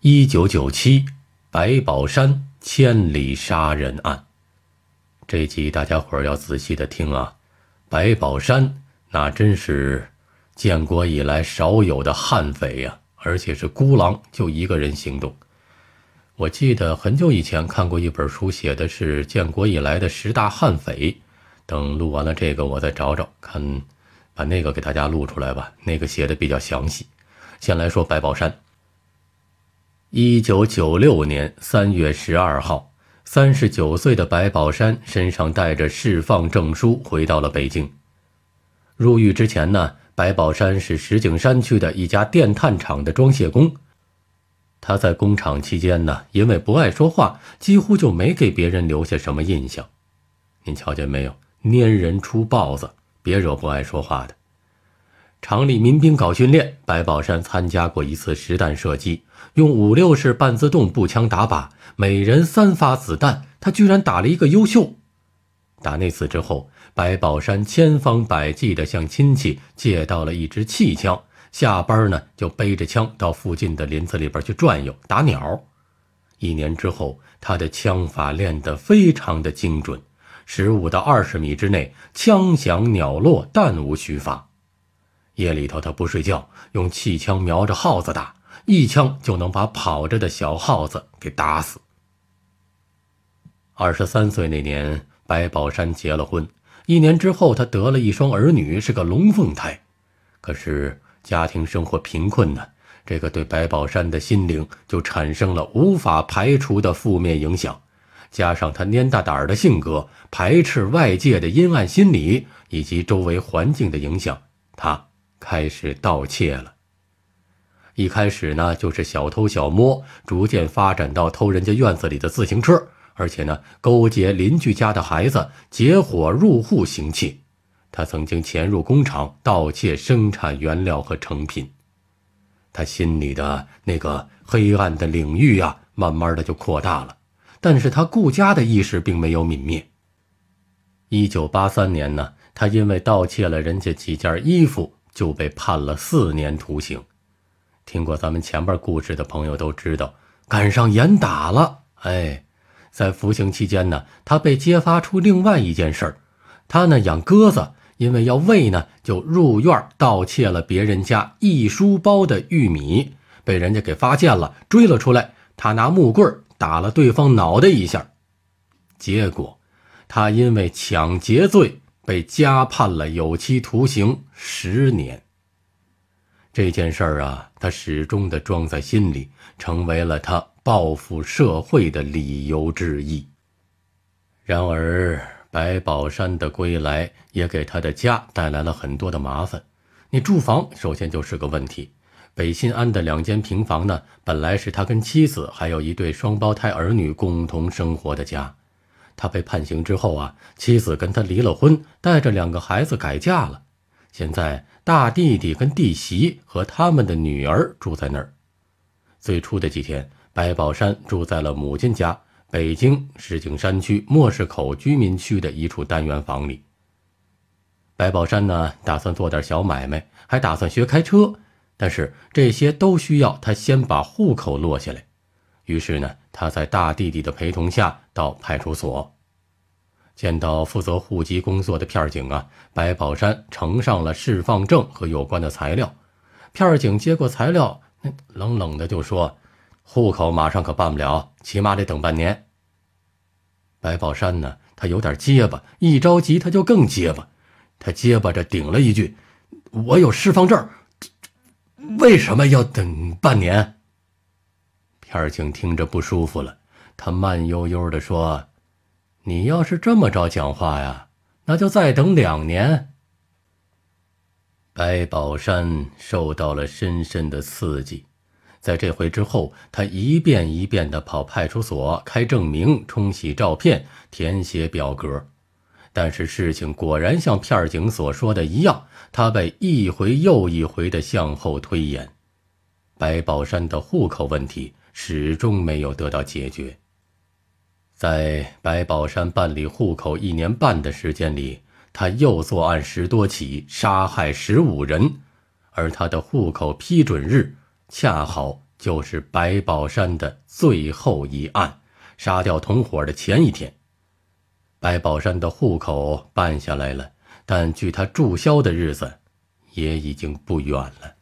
一九九七，白宝山千里杀人案，这集大家伙儿要仔细的听啊！白宝山那真是建国以来少有的悍匪呀，而且是孤狼，就一个人行动。我记得很久以前看过一本书，写的是建国以来的十大悍匪。等录完了这个，我再找找看，把那个给大家录出来吧。那个写的比较详细。先来说白宝山。一九九六年三月十二号，三十九岁的白宝山身上带着释放证书回到了北京。入狱之前呢，白宝山是石景山区的一家电炭厂的装卸工。他在工厂期间呢，因为不爱说话，几乎就没给别人留下什么印象。您瞧见没有？粘人出豹子，别惹不爱说话的。厂里民兵搞训练，白宝山参加过一次实弹射击，用五六式半自动步枪打靶，每人三发子弹，他居然打了一个优秀。打那次之后，白宝山千方百计地向亲戚借到了一支气枪，下班呢就背着枪到附近的林子里边去转悠打鸟。一年之后，他的枪法练得非常的精准，十五到二十米之内，枪响鸟落，弹无虚发。夜里头，他不睡觉，用气枪瞄着耗子打，一枪就能把跑着的小耗子给打死。二十三岁那年，白宝山结了婚，一年之后，他得了一双儿女，是个龙凤胎。可是家庭生活贫困呢，这个对白宝山的心灵就产生了无法排除的负面影响。加上他蔫大胆的性格，排斥外界的阴暗心理，以及周围环境的影响，他。开始盗窃了，一开始呢就是小偷小摸，逐渐发展到偷人家院子里的自行车，而且呢勾结邻居家的孩子结伙入户行窃。他曾经潜入工厂盗窃生产原料和成品，他心里的那个黑暗的领域呀，慢慢的就扩大了。但是他顾家的意识并没有泯灭。一九八三年呢，他因为盗窃了人家几件衣服。就被判了四年徒刑。听过咱们前边故事的朋友都知道，赶上严打了。哎，在服刑期间呢，他被揭发出另外一件事儿。他呢养鸽子，因为要喂呢，就入院盗窃了别人家一书包的玉米，被人家给发现了，追了出来。他拿木棍打了对方脑袋一下，结果他因为抢劫罪。被加判了有期徒刑十年。这件事儿啊，他始终的装在心里，成为了他报复社会的理由之一。然而，白宝山的归来也给他的家带来了很多的麻烦。你住房首先就是个问题。北新安的两间平房呢，本来是他跟妻子还有一对双胞胎儿女共同生活的家。他被判刑之后啊，妻子跟他离了婚，带着两个孩子改嫁了。现在大弟弟跟弟媳和他们的女儿住在那儿。最初的几天，白宝山住在了母亲家，北京市景山区莫市口居民区的一处单元房里。白宝山呢，打算做点小买卖，还打算学开车，但是这些都需要他先把户口落下来。于是呢，他在大弟弟的陪同下到派出所，见到负责户籍工作的片警啊，白宝山呈上了释放证和有关的材料。片警接过材料，那冷冷的就说：“户口马上可办不了，起码得等半年。”白宝山呢，他有点结巴，一着急他就更结巴，他结巴着顶了一句：“我有释放证，为什么要等半年？”片警听着不舒服了，他慢悠悠地说：“你要是这么着讲话呀，那就再等两年。”白宝山受到了深深的刺激，在这回之后，他一遍一遍地跑派出所开证明、冲洗照片、填写表格，但是事情果然像片警所说的一样，他被一回又一回地向后推延。白宝山的户口问题。始终没有得到解决。在白宝山办理户口一年半的时间里，他又作案十多起，杀害十五人，而他的户口批准日恰好就是白宝山的最后一案，杀掉同伙的前一天。白宝山的户口办下来了，但距他注销的日子也已经不远了。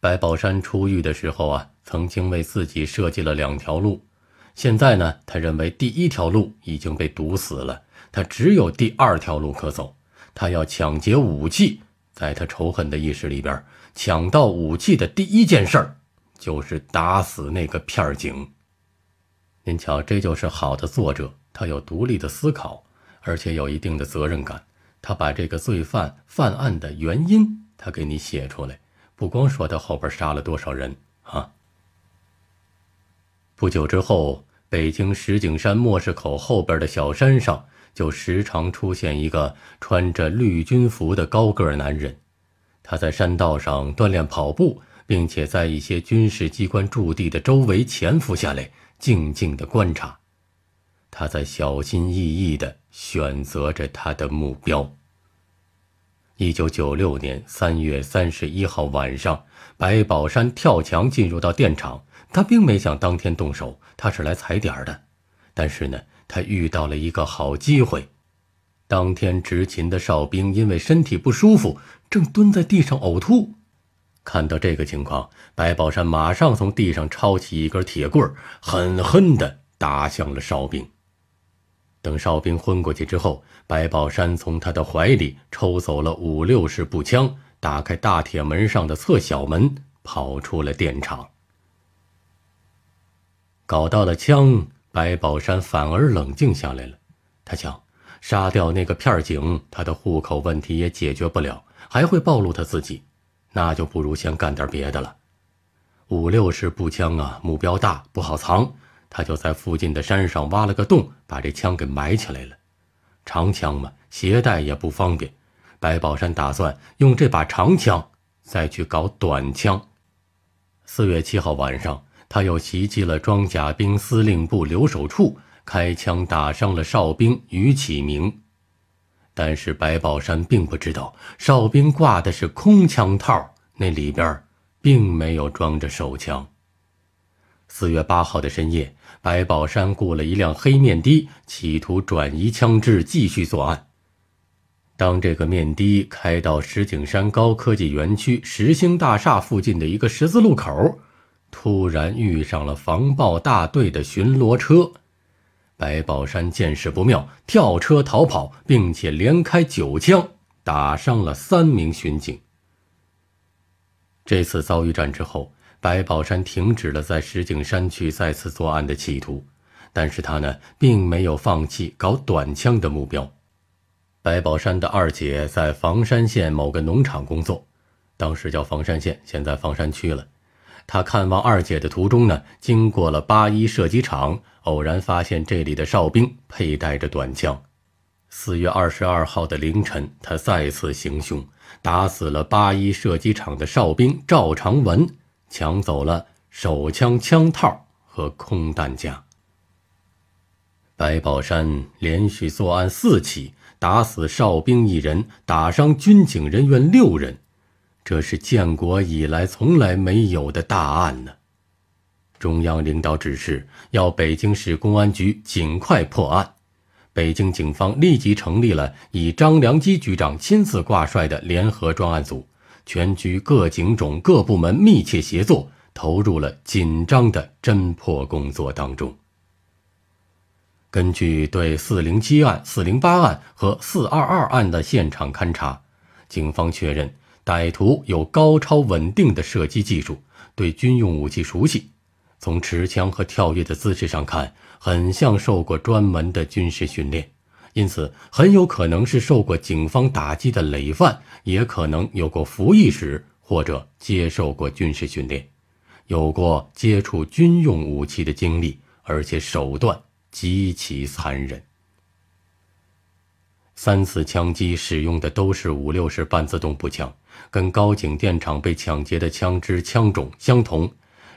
白宝山出狱的时候啊。曾经为自己设计了两条路，现在呢，他认为第一条路已经被堵死了，他只有第二条路可走。他要抢劫武器，在他仇恨的意识里边，抢到武器的第一件事儿就是打死那个片警。您瞧，这就是好的作者，他有独立的思考，而且有一定的责任感。他把这个罪犯犯案的原因，他给你写出来，不光说他后边杀了多少人啊。不久之后，北京石景山莫市口后边的小山上，就时常出现一个穿着绿军服的高个男人。他在山道上锻炼跑步，并且在一些军事机关驻地的周围潜伏下来，静静的观察。他在小心翼翼的选择着他的目标。一九九六年三月三十一号晚上，白宝山跳墙进入到电厂。他并没想当天动手，他是来踩点儿的。但是呢，他遇到了一个好机会。当天执勤的哨兵因为身体不舒服，正蹲在地上呕吐。看到这个情况，白宝山马上从地上抄起一根铁棍，狠狠地打向了哨兵。等哨兵昏过去之后，白宝山从他的怀里抽走了五六式步枪，打开大铁门上的侧小门，跑出了电厂。搞到了枪，白宝山反而冷静下来了。他想，杀掉那个片警，他的户口问题也解决不了，还会暴露他自己，那就不如先干点别的了。五六式步枪啊，目标大，不好藏。他就在附近的山上挖了个洞，把这枪给埋起来了。长枪嘛，携带也不方便。白宝山打算用这把长枪，再去搞短枪。四月七号晚上。他又袭击了装甲兵司令部留守处，开枪打伤了哨兵于启明。但是白宝山并不知道，哨兵挂的是空枪套，那里边并没有装着手枪。四月八号的深夜，白宝山雇了一辆黑面的，企图转移枪支，继续作案。当这个面的开到石景山高科技园区石兴大厦附近的一个十字路口。突然遇上了防暴大队的巡逻车，白宝山见势不妙，跳车逃跑，并且连开九枪，打伤了三名巡警。这次遭遇战之后，白宝山停止了在石景山区再次作案的企图，但是他呢，并没有放弃搞短枪的目标。白宝山的二姐在房山县某个农场工作，当时叫房山县，现在房山区了。他看望二姐的途中呢，经过了八一射击场，偶然发现这里的哨兵佩戴着短枪。四月二十二号的凌晨，他再次行凶，打死了八一射击场的哨兵赵长文，抢走了手枪、枪套和空弹夹。白宝山连续作案四起，打死哨兵一人，打伤军警人员六人。这是建国以来从来没有的大案呢！中央领导指示要北京市公安局尽快破案。北京警方立即成立了以张良基局长亲自挂帅的联合专案组，全局各警种、各部门密切协作，投入了紧张的侦破工作当中。根据对四零七案、四零八案和四二二案的现场勘查，警方确认。歹徒有高超稳定的射击技术，对军用武器熟悉。从持枪和跳跃的姿势上看，很像受过专门的军事训练，因此很有可能是受过警方打击的累犯，也可能有过服役时或者接受过军事训练，有过接触军用武器的经历，而且手段极其残忍。三次枪击使用的都是五六式半自动步枪，跟高井电厂被抢劫的枪支枪种相同。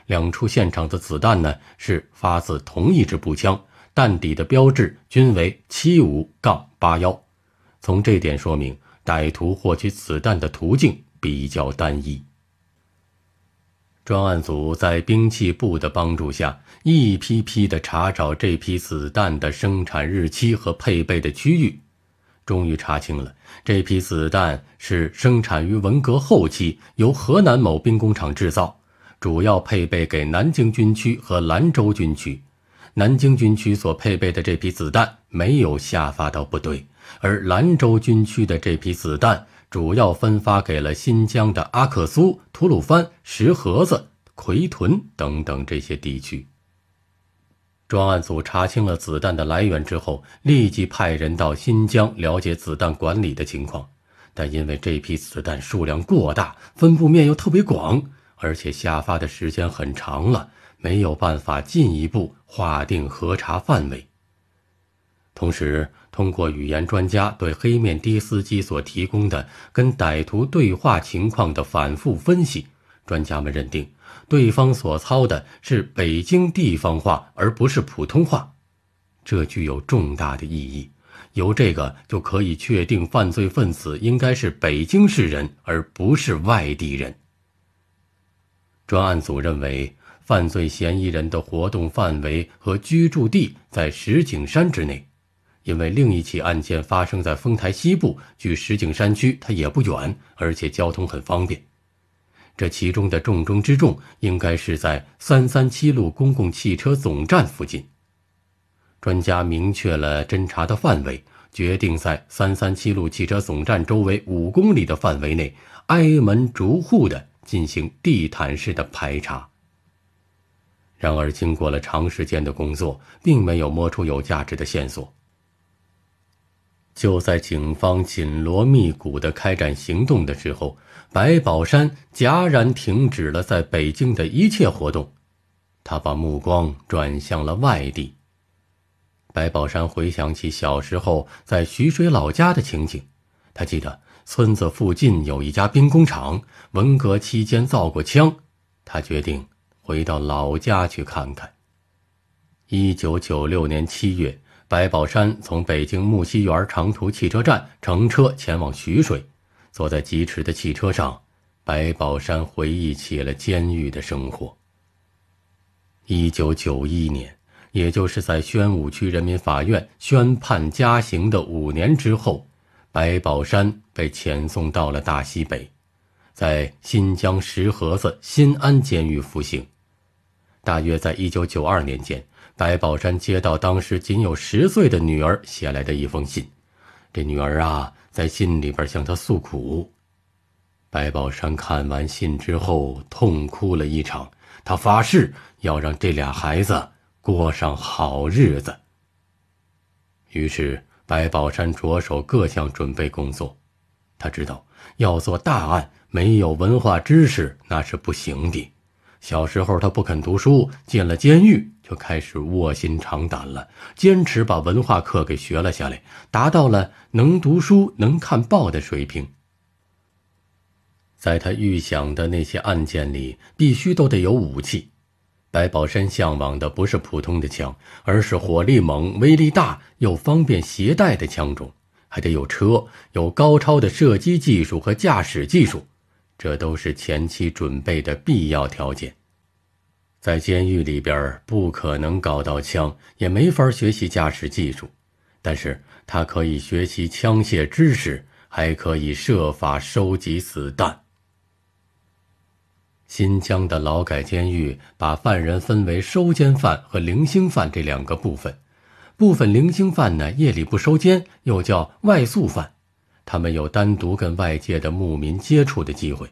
两处现场的子弹呢，是发自同一支步枪，弹底的标志均为七五杠八幺。从这点说明，歹徒获取子弹的途径比较单一。专案组在兵器部的帮助下，一批批地查找这批子弹的生产日期和配备的区域。终于查清了，这批子弹是生产于文革后期，由河南某兵工厂制造，主要配备给南京军区和兰州军区。南京军区所配备的这批子弹没有下发到部队，而兰州军区的这批子弹主要分发给了新疆的阿克苏、吐鲁番、石河子、奎屯等等这些地区。专案组查清了子弹的来源之后，立即派人到新疆了解子弹管理的情况。但因为这批子弹数量过大，分布面又特别广，而且下发的时间很长了，没有办法进一步划定核查范围。同时，通过语言专家对黑面的司机所提供的跟歹徒对话情况的反复分析，专家们认定。对方所操的是北京地方话，而不是普通话，这具有重大的意义。由这个就可以确定犯罪分子应该是北京市人，而不是外地人。专案组认为，犯罪嫌疑人的活动范围和居住地在石景山之内，因为另一起案件发生在丰台西部，距石景山区它也不远，而且交通很方便。这其中的重中之重，应该是在三三七路公共汽车总站附近。专家明确了侦查的范围，决定在三三七路汽车总站周围五公里的范围内，挨门逐户的进行地毯式的排查。然而，经过了长时间的工作，并没有摸出有价值的线索。就在警方紧锣密鼓的开展行动的时候。白宝山戛然停止了在北京的一切活动，他把目光转向了外地。白宝山回想起小时候在徐水老家的情景，他记得村子附近有一家兵工厂，文革期间造过枪。他决定回到老家去看看。一九九六年七月，白宝山从北京木樨园长途汽车站乘车前往徐水。坐在疾驰的汽车上，白宝山回忆起了监狱的生活。一九九一年，也就是在宣武区人民法院宣判加刑的五年之后，白宝山被遣送到了大西北，在新疆石河子新安监狱服刑。大约在一九九二年间，白宝山接到当时仅有十岁的女儿写来的一封信，这女儿啊。在信里边向他诉苦，白宝山看完信之后痛哭了一场。他发誓要让这俩孩子过上好日子。于是，白宝山着手各项准备工作。他知道要做大案，没有文化知识那是不行的。小时候他不肯读书，进了监狱。就开始卧薪尝胆了，坚持把文化课给学了下来，达到了能读书、能看报的水平。在他预想的那些案件里，必须都得有武器。白宝山向往的不是普通的枪，而是火力猛、威力大又方便携带的枪种，还得有车，有高超的射击技术和驾驶技术，这都是前期准备的必要条件。在监狱里边，不可能搞到枪，也没法学习驾驶技术，但是他可以学习枪械知识，还可以设法收集子弹。新疆的劳改监狱把犯人分为收监犯和零星犯这两个部分，部分零星犯呢夜里不收监，又叫外宿犯，他们有单独跟外界的牧民接触的机会。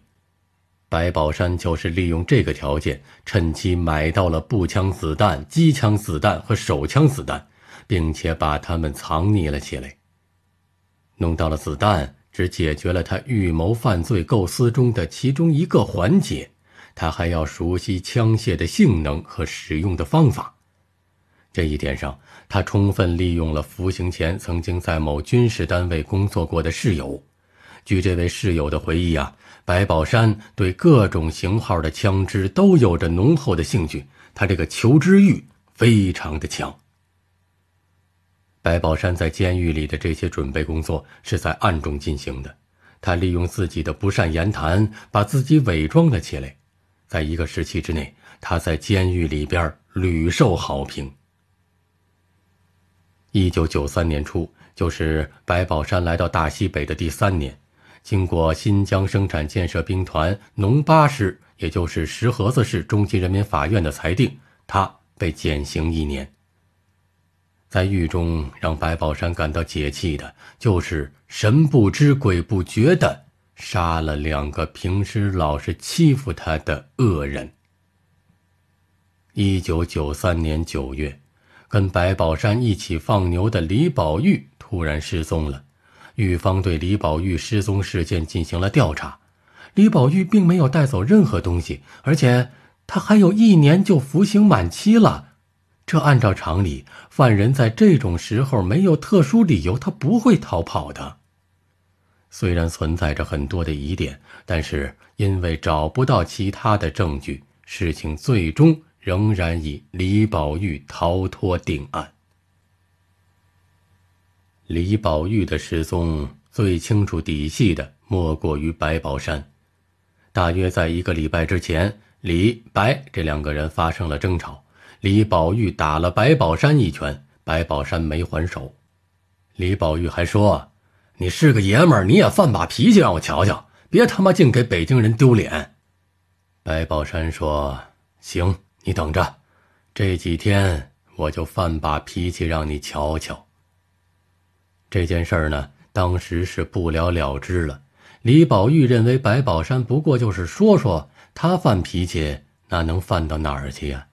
白宝山就是利用这个条件，趁机买到了步枪子弹、机枪子弹和手枪子弹，并且把它们藏匿了起来。弄到了子弹，只解决了他预谋犯罪构思中的其中一个环节。他还要熟悉枪械的性能和使用的方法。这一点上，他充分利用了服刑前曾经在某军事单位工作过的室友。据这位室友的回忆啊。白宝山对各种型号的枪支都有着浓厚的兴趣，他这个求知欲非常的强。白宝山在监狱里的这些准备工作是在暗中进行的，他利用自己的不善言谈，把自己伪装了起来。在一个时期之内，他在监狱里边屡受好评。一九九三年初，就是白宝山来到大西北的第三年。经过新疆生产建设兵团农八师，也就是石河子市中级人民法院的裁定，他被减刑一年。在狱中，让白宝山感到解气的就是神不知鬼不觉的杀了两个平时老是欺负他的恶人。一九九三年九月，跟白宝山一起放牛的李宝玉突然失踪了。狱方对李宝玉失踪事件进行了调查，李宝玉并没有带走任何东西，而且他还有一年就服刑满期了。这按照常理，犯人在这种时候没有特殊理由，他不会逃跑的。虽然存在着很多的疑点，但是因为找不到其他的证据，事情最终仍然以李宝玉逃脱定案。李宝玉的失踪，最清楚底细的莫过于白宝山。大约在一个礼拜之前，李白这两个人发生了争吵。李宝玉打了白宝山一拳，白宝山没还手。李宝玉还说：“你是个爷们儿，你也犯把脾气让我瞧瞧，别他妈净给北京人丢脸。”白宝山说：“行，你等着，这几天我就犯把脾气让你瞧瞧。”这件事儿呢，当时是不了了之了。李宝玉认为白宝山不过就是说说，他犯脾气那能犯到哪儿去呀？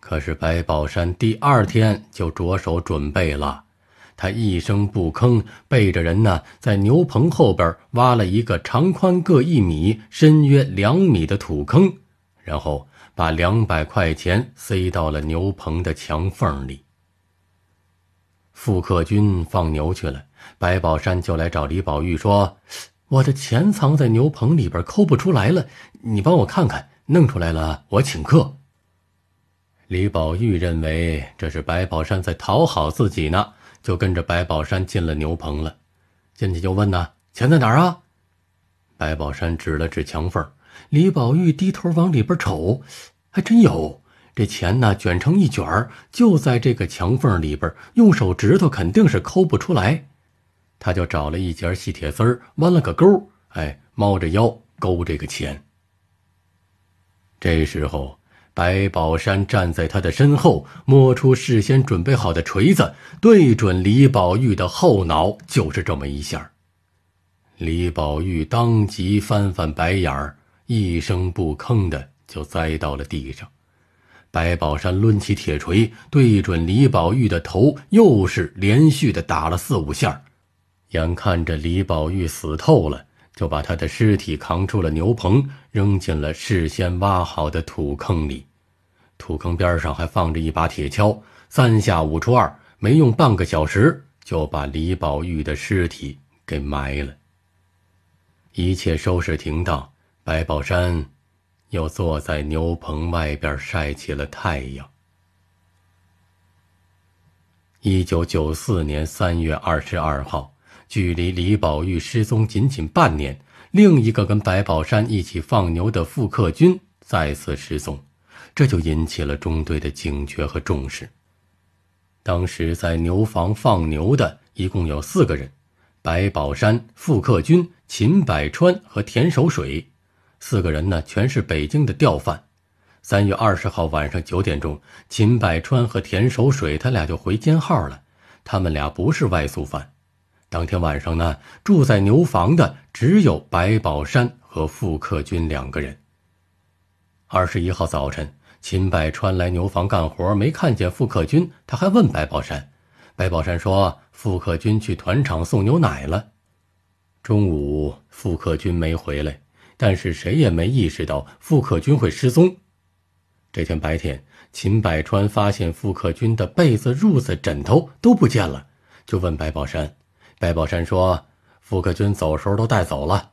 可是白宝山第二天就着手准备了，他一声不吭，背着人呢，在牛棚后边挖了一个长宽各一米、深约两米的土坑，然后把两百块钱塞到了牛棚的墙缝里。傅克军放牛去了，白宝山就来找李宝玉说：“我的钱藏在牛棚里边，抠不出来了，你帮我看看，弄出来了我请客。”李宝玉认为这是白宝山在讨好自己呢，就跟着白宝山进了牛棚了。进去就问呢：“钱在哪儿啊？”白宝山指了指墙缝，李宝玉低头往里边瞅，还真有。这钱呢，卷成一卷儿，就在这个墙缝里边用手指头肯定是抠不出来。他就找了一截细铁丝，弯了个钩，哎，猫着腰勾这个钱。这时候，白宝山站在他的身后，摸出事先准备好的锤子，对准李宝玉的后脑，就是这么一下。李宝玉当即翻翻白眼儿，一声不吭的就栽到了地上。白宝山抡起铁锤，对准李宝玉的头，又是连续的打了四五下。眼看着李宝玉死透了，就把他的尸体扛出了牛棚，扔进了事先挖好的土坑里。土坑边上还放着一把铁锹，三下五除二，没用半个小时就把李宝玉的尸体给埋了。一切收拾停当，白宝山。又坐在牛棚外边晒起了太阳。一九九四年三月二十二号，距离李宝玉失踪仅仅半年，另一个跟白宝山一起放牛的傅克军再次失踪，这就引起了中队的警觉和重视。当时在牛房放牛的一共有四个人：白宝山、傅克军、秦百川和田守水。四个人呢，全是北京的调犯。三月二十号晚上九点钟，秦百川和田守水他俩就回监号了。他们俩不是外宿犯。当天晚上呢，住在牛房的只有白宝山和付克军两个人。二十一号早晨，秦百川来牛房干活，没看见付克军，他还问白宝山。白宝山说，付克军去团场送牛奶了。中午，付克军没回来。但是谁也没意识到傅克军会失踪。这天白天，秦百川发现傅克军的被子、褥子、枕头都不见了，就问白宝山。白宝山说：“傅克军走时候都带走了。”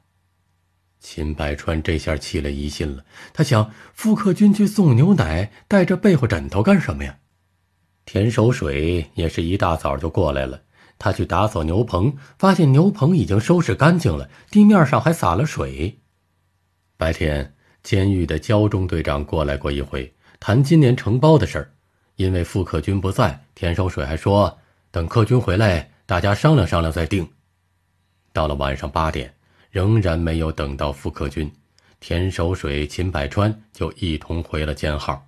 秦百川这下起了疑心了，他想：傅克军去送牛奶，带着被或枕头干什么呀？田守水也是一大早就过来了，他去打扫牛棚，发现牛棚已经收拾干净了，地面上还洒了水。白天，监狱的焦中队长过来过一回，谈今年承包的事儿。因为傅克军不在，田守水还说等克军回来，大家商量商量再定。到了晚上八点，仍然没有等到傅克军，田守水、秦百川就一同回了监号。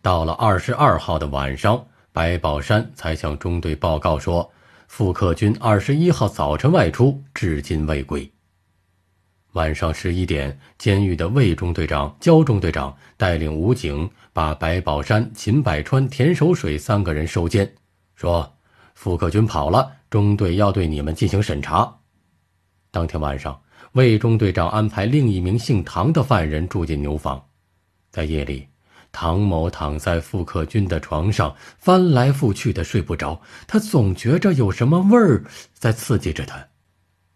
到了二十二号的晚上，白宝山才向中队报告说，傅克军二十一号早晨外出，至今未归。晚上十一点，监狱的魏中队长、焦中队长带领武警把白宝山、秦百川、田守水三个人收监，说：“副克军跑了，中队要对你们进行审查。”当天晚上，魏中队长安排另一名姓唐的犯人住进牛房。在夜里，唐某躺在副克军的床上，翻来覆去的睡不着，他总觉着有什么味儿在刺激着他。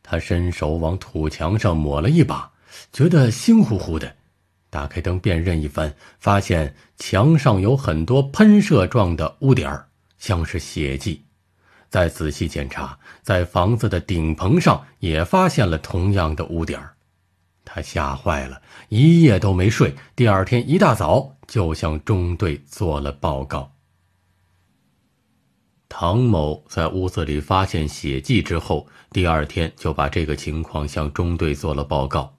他伸手往土墙上抹了一把，觉得腥乎乎的。打开灯辨认一番，发现墙上有很多喷射状的污点，像是血迹。再仔细检查，在房子的顶棚上也发现了同样的污点。他吓坏了，一夜都没睡。第二天一大早，就向中队做了报告。唐某在屋子里发现血迹之后，第二天就把这个情况向中队做了报告。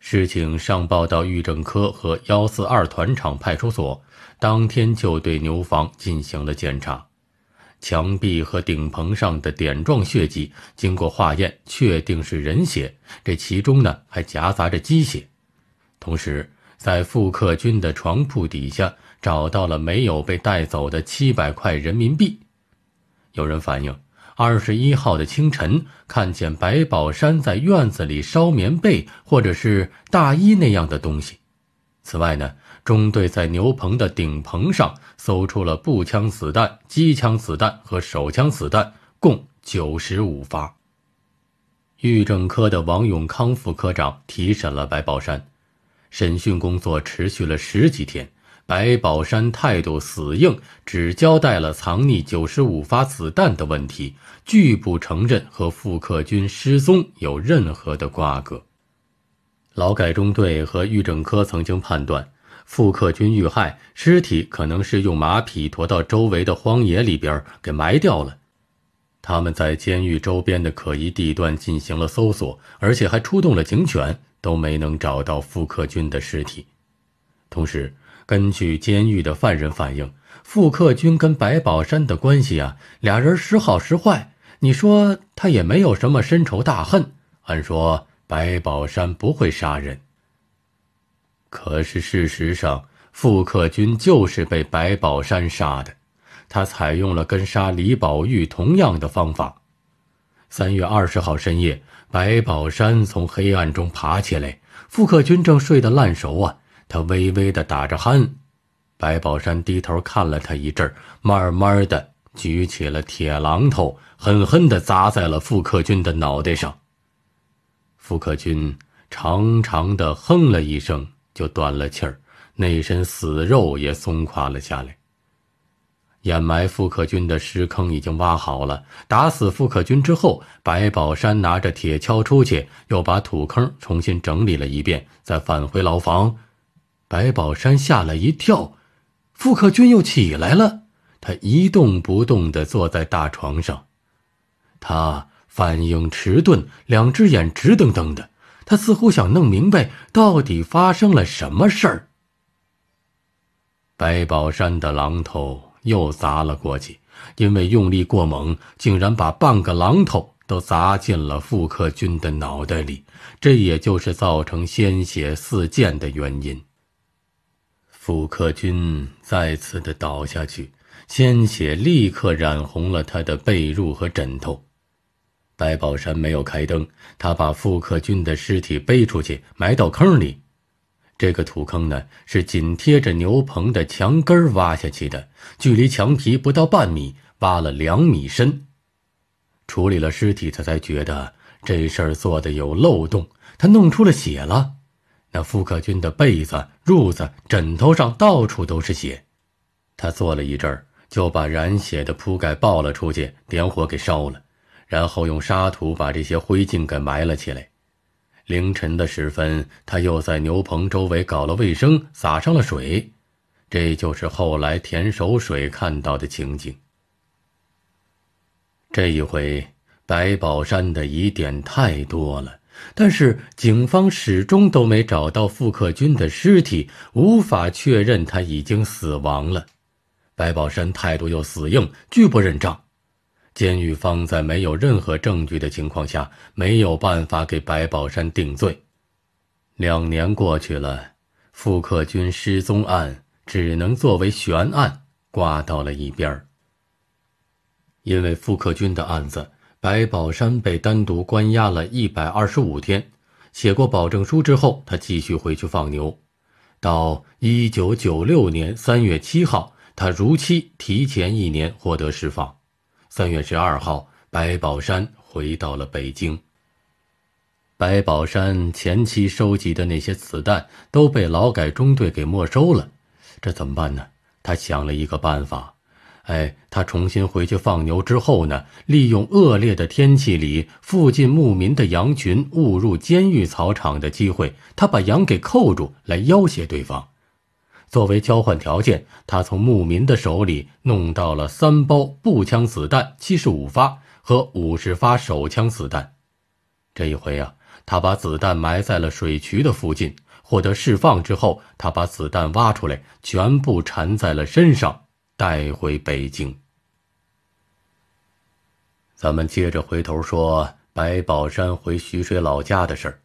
事情上报到预政科和幺四二团场派出所，当天就对牛房进行了检查。墙壁和顶棚上的点状血迹经过化验，确定是人血，这其中呢还夹杂着鸡血。同时，在傅克军的床铺底下找到了没有被带走的七百块人民币。有人反映，二十一号的清晨看见白宝山在院子里烧棉被或者是大衣那样的东西。此外呢，中队在牛棚的顶棚上搜出了步枪子弹、机枪子弹和手枪子弹，共九十五发。狱政科的王永康副科长提审了白宝山，审讯工作持续了十几天。白宝山态度死硬，只交代了藏匿九十五发子弹的问题，拒不承认和傅克军失踪有任何的瓜葛。劳改中队和预政科曾经判断，傅克军遇害尸体可能是用马匹驮到周围的荒野里边给埋掉了。他们在监狱周边的可疑地段进行了搜索，而且还出动了警犬，都没能找到傅克军的尸体。同时，根据监狱的犯人反映，傅克军跟白宝山的关系啊，俩人时好时坏。你说他也没有什么深仇大恨，按说白宝山不会杀人。可是事实上，傅克军就是被白宝山杀的，他采用了跟杀李宝玉同样的方法。三月二十号深夜，白宝山从黑暗中爬起来，傅克军正睡得烂熟啊。他微微的打着鼾，白宝山低头看了他一阵慢慢的举起了铁榔头，狠狠的砸在了傅克军的脑袋上。傅克军长长的哼了一声，就断了气儿，那身死肉也松垮了下来。掩埋傅克军的尸坑已经挖好了。打死傅克军之后，白宝山拿着铁锹出去，又把土坑重新整理了一遍，再返回牢房。白宝山吓了一跳，傅克军又起来了。他一动不动的坐在大床上，他反应迟钝，两只眼直瞪瞪的。他似乎想弄明白到底发生了什么事儿。白宝山的榔头又砸了过去，因为用力过猛，竟然把半个榔头都砸进了傅克军的脑袋里，这也就是造成鲜血四溅的原因。傅克军再次的倒下去，鲜血立刻染红了他的被褥和枕头。白宝山没有开灯，他把傅克军的尸体背出去，埋到坑里。这个土坑呢，是紧贴着牛棚的墙根挖下去的，距离墙皮不到半米，挖了两米深。处理了尸体，他才觉得这事儿做的有漏洞，他弄出了血了。那副克军的被子、褥子、枕头上到处都是血，他坐了一阵儿，就把染血的铺盖抱了出去，点火给烧了，然后用沙土把这些灰烬给埋了起来。凌晨的时分，他又在牛棚周围搞了卫生，洒上了水。这就是后来田守水看到的情景。这一回，白宝山的疑点太多了。但是警方始终都没找到傅克军的尸体，无法确认他已经死亡了。白宝山态度又死硬，拒不认账。监狱方在没有任何证据的情况下，没有办法给白宝山定罪。两年过去了，傅克军失踪案只能作为悬案挂到了一边因为傅克军的案子。白宝山被单独关押了一百二十五天，写过保证书之后，他继续回去放牛。到一九九六年三月七号，他如期提前一年获得释放。三月十二号，白宝山回到了北京。白宝山前期收集的那些子弹都被劳改中队给没收了，这怎么办呢？他想了一个办法。哎，他重新回去放牛之后呢，利用恶劣的天气里附近牧民的羊群误入监狱草场的机会，他把羊给扣住来要挟对方。作为交换条件，他从牧民的手里弄到了三包步枪子弹七十五发和五十发手枪子弹。这一回啊，他把子弹埋在了水渠的附近。获得释放之后，他把子弹挖出来，全部缠在了身上。带回北京。咱们接着回头说白宝山回徐水老家的事儿。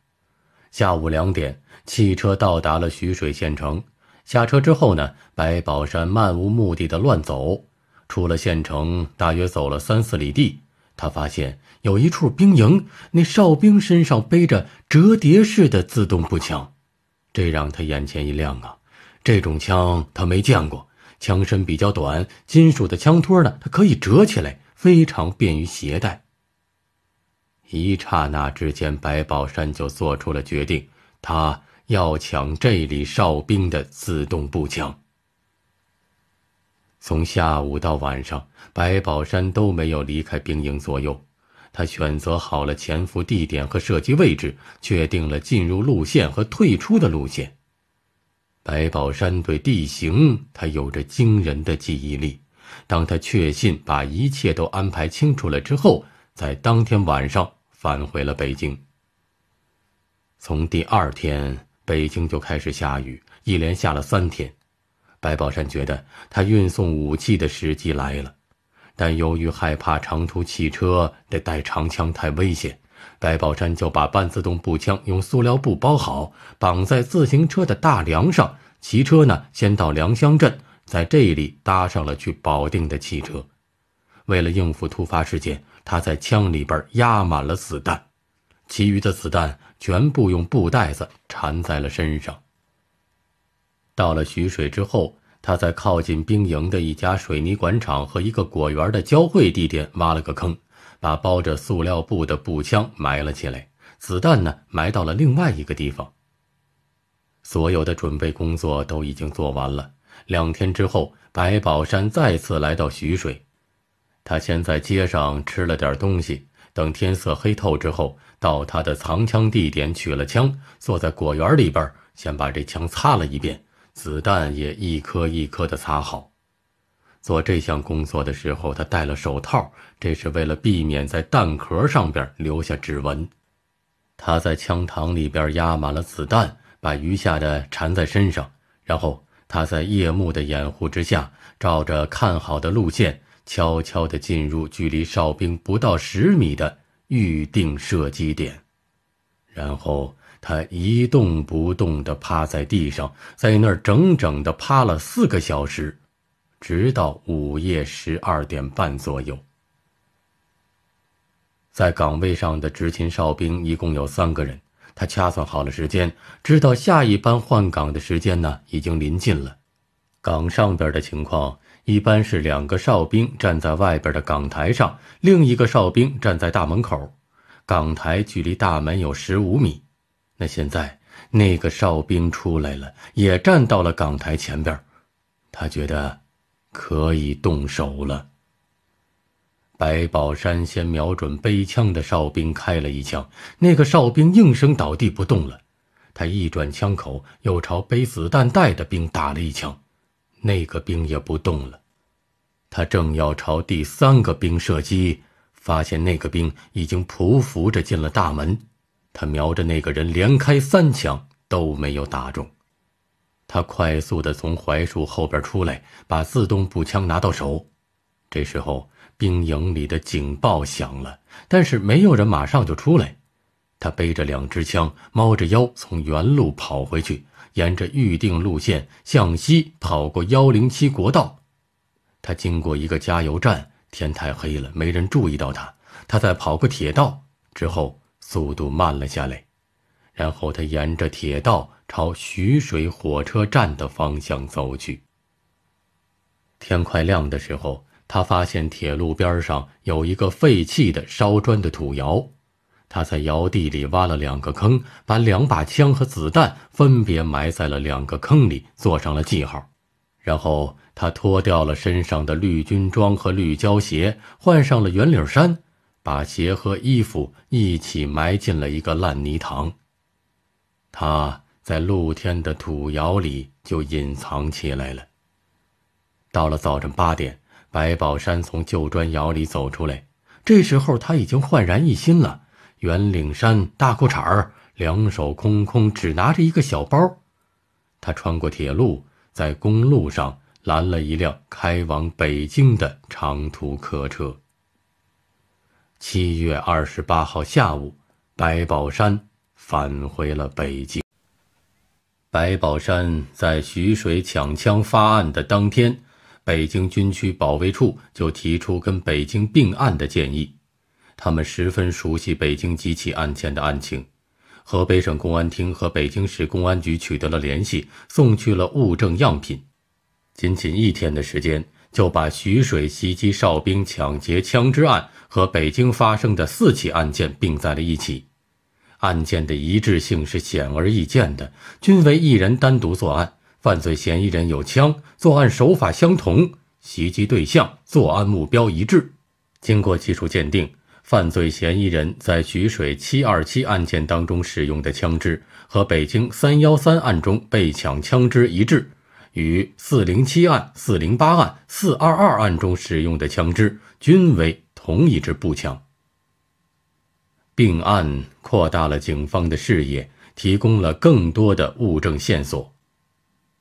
下午两点，汽车到达了徐水县城。下车之后呢，白宝山漫无目的的乱走，出了县城，大约走了三四里地，他发现有一处兵营，那哨兵身上背着折叠式的自动步枪，这让他眼前一亮啊！这种枪他没见过。枪身比较短，金属的枪托呢，它可以折起来，非常便于携带。一刹那之间，白宝山就做出了决定，他要抢这里哨兵的自动步枪。从下午到晚上，白宝山都没有离开兵营左右，他选择好了潜伏地点和射击位置，确定了进入路线和退出的路线。白宝山对地形，他有着惊人的记忆力。当他确信把一切都安排清楚了之后，在当天晚上返回了北京。从第二天，北京就开始下雨，一连下了三天。白宝山觉得他运送武器的时机来了，但由于害怕长途汽车得带长枪太危险。白宝山就把半自动步枪用塑料布包好，绑在自行车的大梁上，骑车呢。先到良乡镇，在这里搭上了去保定的汽车。为了应付突发事件，他在枪里边压满了子弹，其余的子弹全部用布袋子缠在了身上。到了徐水之后，他在靠近兵营的一家水泥管厂和一个果园的交汇地点挖了个坑。把包着塑料布的步枪埋了起来，子弹呢埋到了另外一个地方。所有的准备工作都已经做完了。两天之后，白宝山再次来到徐水，他先在街上吃了点东西，等天色黑透之后，到他的藏枪地点取了枪，坐在果园里边，先把这枪擦了一遍，子弹也一颗一颗的擦好。做这项工作的时候，他戴了手套，这是为了避免在弹壳上边留下指纹。他在枪膛里边压满了子弹，把余下的缠在身上。然后他在夜幕的掩护之下，照着看好的路线，悄悄地进入距离哨兵不到十米的预定射击点。然后他一动不动地趴在地上，在那儿整整地趴了四个小时。直到午夜十二点半左右，在岗位上的执勤哨兵一共有三个人。他掐算好了时间，知道下一班换岗的时间呢已经临近了。岗上边的情况一般是两个哨兵站在外边的岗台上，另一个哨兵站在大门口。岗台距离大门有十五米。那现在那个哨兵出来了，也站到了岗台前边。他觉得。可以动手了。白宝山先瞄准背枪的哨兵开了一枪，那个哨兵应声倒地不动了。他一转枪口，又朝背子弹袋的兵打了一枪，那个兵也不动了。他正要朝第三个兵射击，发现那个兵已经匍匐着进了大门。他瞄着那个人连开三枪都没有打中。他快速地从槐树后边出来，把自动步枪拿到手。这时候兵营里的警报响了，但是没有人马上就出来。他背着两支枪，猫着腰从原路跑回去，沿着预定路线向西跑过幺零七国道。他经过一个加油站，天太黑了，没人注意到他。他在跑过铁道之后，速度慢了下来，然后他沿着铁道。朝徐水火车站的方向走去。天快亮的时候，他发现铁路边上有一个废弃的烧砖的土窑。他在窑地里挖了两个坑，把两把枪和子弹分别埋在了两个坑里，做上了记号。然后他脱掉了身上的绿军装和绿胶鞋，换上了圆领衫，把鞋和衣服一起埋进了一个烂泥塘。他。在露天的土窑里就隐藏起来了。到了早晨八点，白宝山从旧砖窑里走出来。这时候他已经焕然一新了：圆领衫、大裤衩儿，两手空空，只拿着一个小包。他穿过铁路，在公路上拦了一辆开往北京的长途客车。七月二十八号下午，白宝山返回了北京。白宝山在徐水抢枪发案的当天，北京军区保卫处就提出跟北京并案的建议。他们十分熟悉北京几起案件的案情，河北省公安厅和北京市公安局取得了联系，送去了物证样品。仅仅一天的时间，就把徐水袭击哨兵抢劫枪支案和北京发生的四起案件并在了一起。案件的一致性是显而易见的，均为一人单独作案，犯罪嫌疑人有枪，作案手法相同，袭击对象、作案目标一致。经过技术鉴定，犯罪嫌疑人在徐水七二七案件当中使用的枪支和北京三幺三案中被抢枪支一致，与四零七案、四零八案、四二二案中使用的枪支均为同一支步枪。并案扩大了警方的视野，提供了更多的物证线索。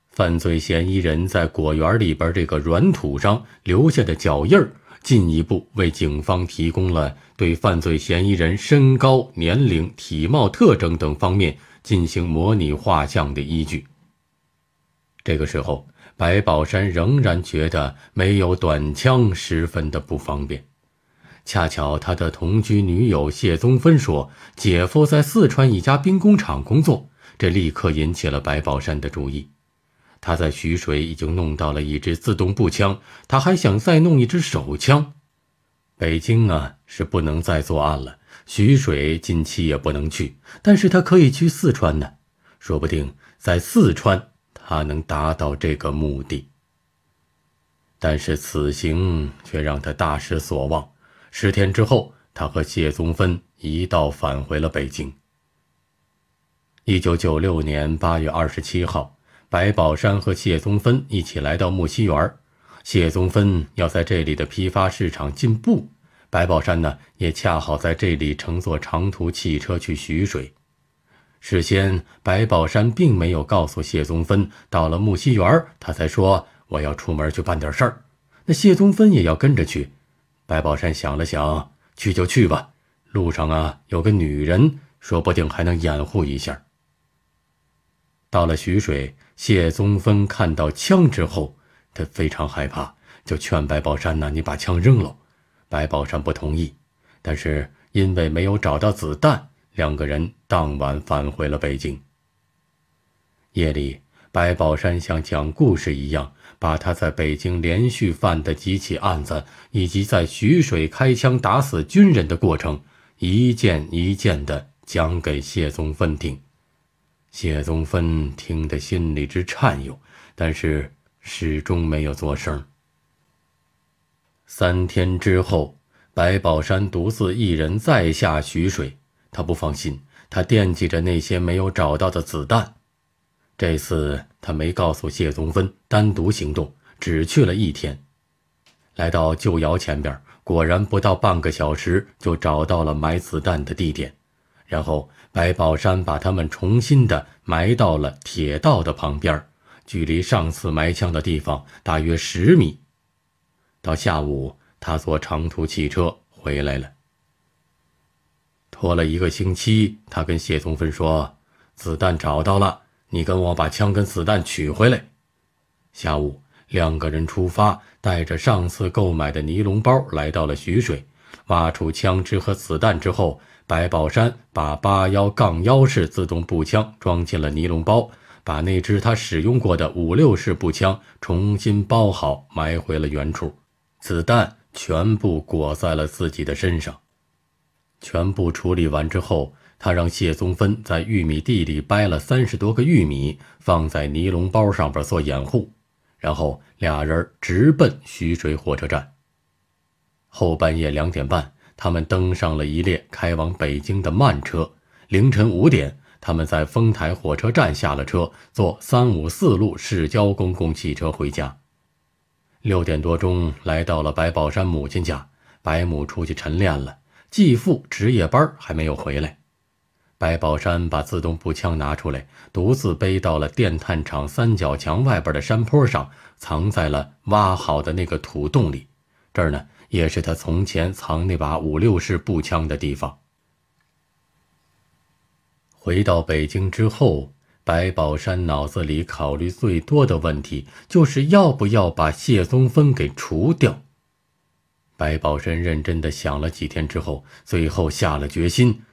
犯罪嫌疑人在果园里边这个软土上留下的脚印儿，进一步为警方提供了对犯罪嫌疑人身高、年龄、体貌特征等方面进行模拟画像的依据。这个时候，白宝山仍然觉得没有短枪十分的不方便。恰巧他的同居女友谢宗芬说：“姐夫在四川一家兵工厂工作。”这立刻引起了白宝山的注意。他在徐水已经弄到了一支自动步枪，他还想再弄一支手枪。北京啊，是不能再作案了。徐水近期也不能去，但是他可以去四川呢。说不定在四川他能达到这个目的。但是此行却让他大失所望。十天之后，他和谢宗芬一道返回了北京。一九九六年八月二十七号，白宝山和谢宗芬一起来到木樨园谢宗芬要在这里的批发市场进布，白宝山呢也恰好在这里乘坐长途汽车去徐水。事先，白宝山并没有告诉谢宗芬，到了木樨园他才说：“我要出门去办点事儿。”那谢宗芬也要跟着去。白宝山想了想，去就去吧。路上啊，有个女人，说不定还能掩护一下。到了徐水，谢宗芬看到枪之后，他非常害怕，就劝白宝山：“呢：“你把枪扔了。”白宝山不同意，但是因为没有找到子弹，两个人当晚返回了北京。夜里，白宝山像讲故事一样。把他在北京连续犯的几起案子，以及在徐水开枪打死军人的过程，一件一件的讲给谢宗芬听。谢宗芬听得心里直颤悠，但是始终没有作声。三天之后，白宝山独自一人再下徐水，他不放心，他惦记着那些没有找到的子弹。这次他没告诉谢宗芬单独行动，只去了一天。来到旧窑前边，果然不到半个小时就找到了埋子弹的地点。然后白宝山把他们重新的埋到了铁道的旁边，距离上次埋枪的地方大约十米。到下午，他坐长途汽车回来了。拖了一个星期，他跟谢宗芬说，子弹找到了。你跟我把枪跟子弹取回来。下午，两个人出发，带着上次购买的尼龙包来到了徐水，挖出枪支和子弹之后，白宝山把八幺杠幺式自动步枪装进了尼龙包，把那支他使用过的五六式步枪重新包好，埋回了原处，子弹全部裹在了自己的身上。全部处理完之后。他让谢宗芬在玉米地里掰了三十多个玉米，放在尼龙包上边做掩护，然后俩人直奔徐水火车站。后半夜两点半，他们登上了一列开往北京的慢车。凌晨五点，他们在丰台火车站下了车，坐三五四路市郊公共汽车回家。六点多钟，来到了白宝山母亲家。白母出去晨练了，继父值夜班还没有回来。白宝山把自动步枪拿出来，独自背到了电炭厂三角墙外边的山坡上，藏在了挖好的那个土洞里。这儿呢，也是他从前藏那把五六式步枪的地方。回到北京之后，白宝山脑子里考虑最多的问题，就是要不要把谢宗峰给除掉。白宝山认真地想了几天之后，最后下了决心。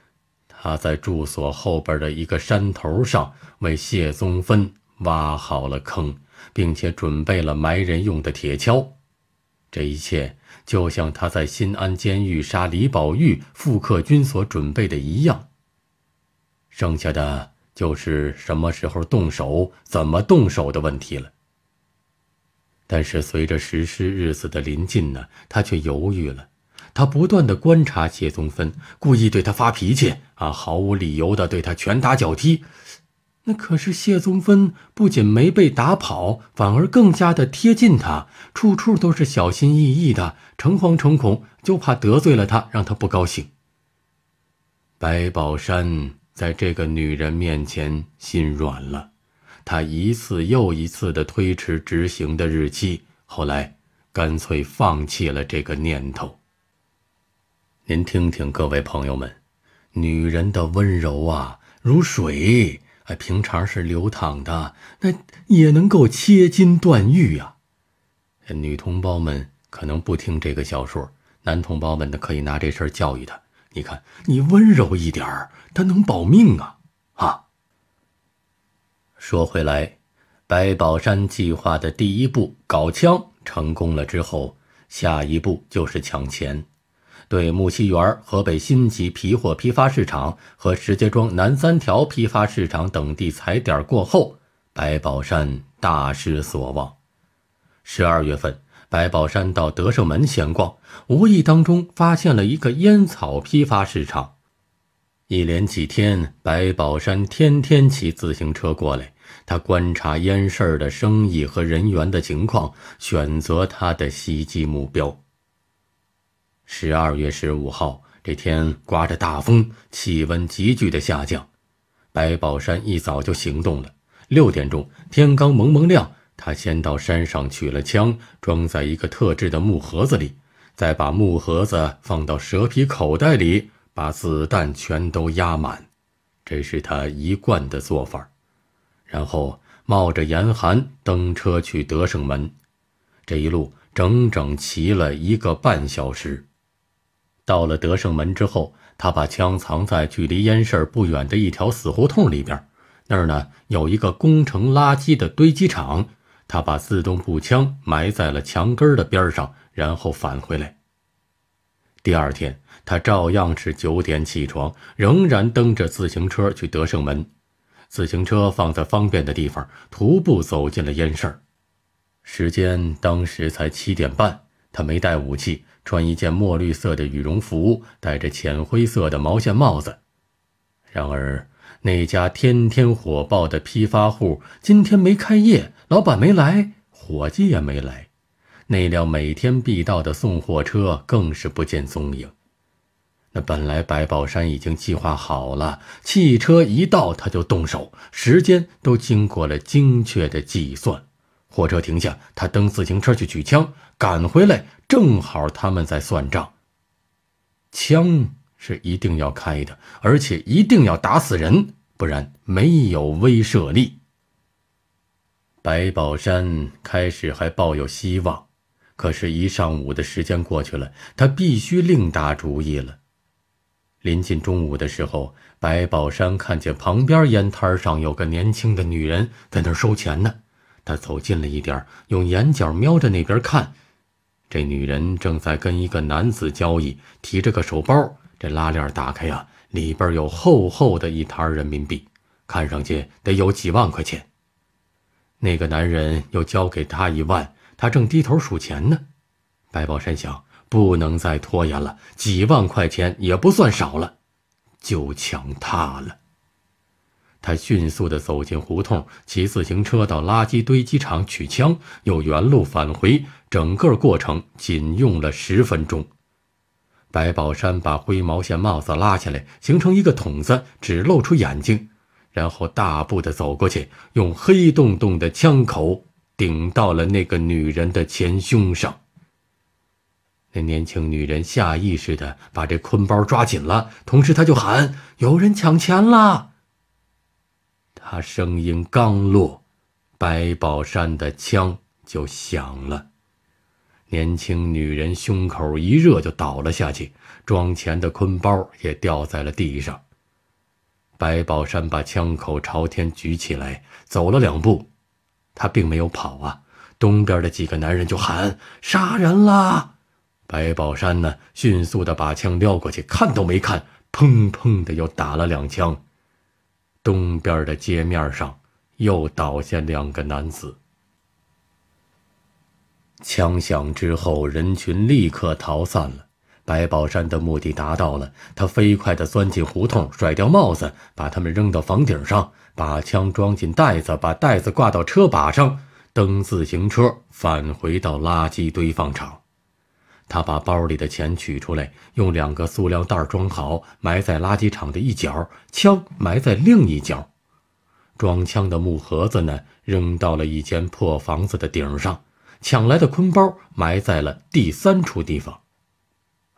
他在住所后边的一个山头上为谢宗芬挖好了坑，并且准备了埋人用的铁锹，这一切就像他在新安监狱杀李宝玉、傅克军所准备的一样。剩下的就是什么时候动手、怎么动手的问题了。但是随着实施日子的临近呢，他却犹豫了。他不断的观察谢宗芬，故意对他发脾气。他毫无理由的对他拳打脚踢，那可是谢宗芬不仅没被打跑，反而更加的贴近他，处处都是小心翼翼的，诚惶诚恐，就怕得罪了他，让他不高兴。白宝山在这个女人面前心软了，他一次又一次的推迟执行的日期，后来干脆放弃了这个念头。您听听，各位朋友们。女人的温柔啊，如水，哎，平常是流淌的，那也能够切金断玉啊。女同胞们可能不听这个小说，男同胞们呢可以拿这事儿教育他：你看，你温柔一点儿，他能保命啊！啊。说回来，白宝山计划的第一步搞枪成功了之后，下一步就是抢钱。对木樨园、河北新集皮货批发市场和石家庄南三条批发市场等地踩点过后，白宝山大失所望。十二月份，白宝山到德胜门闲逛，无意当中发现了一个烟草批发市场。一连几天，白宝山天天骑自行车过来，他观察烟市的生意和人员的情况，选择他的袭击目标。十二月十五号这天，刮着大风，气温急剧的下降。白宝山一早就行动了。六点钟，天刚蒙蒙亮，他先到山上取了枪，装在一个特制的木盒子里，再把木盒子放到蛇皮口袋里，把子弹全都压满。这是他一贯的做法。然后冒着严寒，登车去德胜门。这一路整整骑了一个半小时。到了德胜门之后，他把枪藏在距离烟市儿不远的一条死胡同里边儿。那儿呢有一个工程垃圾的堆积场，他把自动步枪埋在了墙根儿的边上，然后返回来。第二天，他照样是九点起床，仍然蹬着自行车去德胜门，自行车放在方便的地方，徒步走进了烟市儿。时间当时才七点半，他没带武器。穿一件墨绿色的羽绒服，戴着浅灰色的毛线帽子。然而，那家天天火爆的批发户今天没开业，老板没来，伙计也没来，那辆每天必到的送货车更是不见踪影。那本来白宝山已经计划好了，汽车一到他就动手，时间都经过了精确的计算。货车停下，他蹬自行车去取枪。赶回来正好他们在算账。枪是一定要开的，而且一定要打死人，不然没有威慑力。白宝山开始还抱有希望，可是，一上午的时间过去了，他必须另打主意了。临近中午的时候，白宝山看见旁边烟摊上有个年轻的女人在那儿收钱呢，他走近了一点，用眼角瞄着那边看。这女人正在跟一个男子交易，提着个手包，这拉链打开呀，里边有厚厚的一沓人民币，看上去得有几万块钱。那个男人又交给他一万，他正低头数钱呢。白宝山想，不能再拖延了，几万块钱也不算少了，就抢他了。他迅速地走进胡同，骑自行车到垃圾堆积场取枪，又原路返回。整个过程仅用了十分钟。白宝山把灰毛线帽子拉下来，形成一个筒子，只露出眼睛，然后大步地走过去，用黑洞洞的枪口顶到了那个女人的前胸上。那年轻女人下意识地把这坤包抓紧了，同时她就喊：“有人抢钱了！”他声音刚落，白宝山的枪就响了。年轻女人胸口一热，就倒了下去，装钱的坤包也掉在了地上。白宝山把枪口朝天举起来，走了两步，他并没有跑啊。东边的几个男人就喊：“杀人啦！”白宝山呢，迅速的把枪撩过去，看都没看，砰砰的又打了两枪。东边的街面上又倒下两个男子。枪响之后，人群立刻逃散了。白宝山的目的达到了，他飞快的钻进胡同，甩掉帽子，把他们扔到房顶上，把枪装进袋子，把袋子挂到车把上，蹬自行车返回到垃圾堆放场。他把包里的钱取出来，用两个塑料袋装好，埋在垃圾场的一角；枪埋在另一角，装枪的木盒子呢，扔到了一间破房子的顶上；抢来的坤包埋在了第三处地方。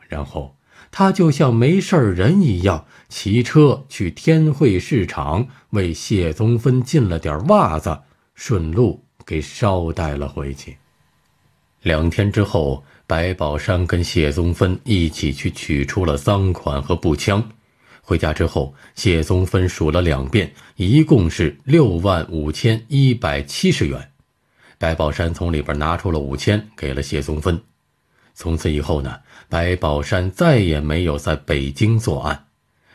然后他就像没事人一样，骑车去天汇市场，为谢宗芬进了点袜子，顺路给捎带了回去。两天之后。白宝山跟谢宗芬一起去取出了赃款和步枪，回家之后，谢宗芬数了两遍，一共是六万五千一百七十元。白宝山从里边拿出了五千，给了谢宗芬。从此以后呢，白宝山再也没有在北京作案。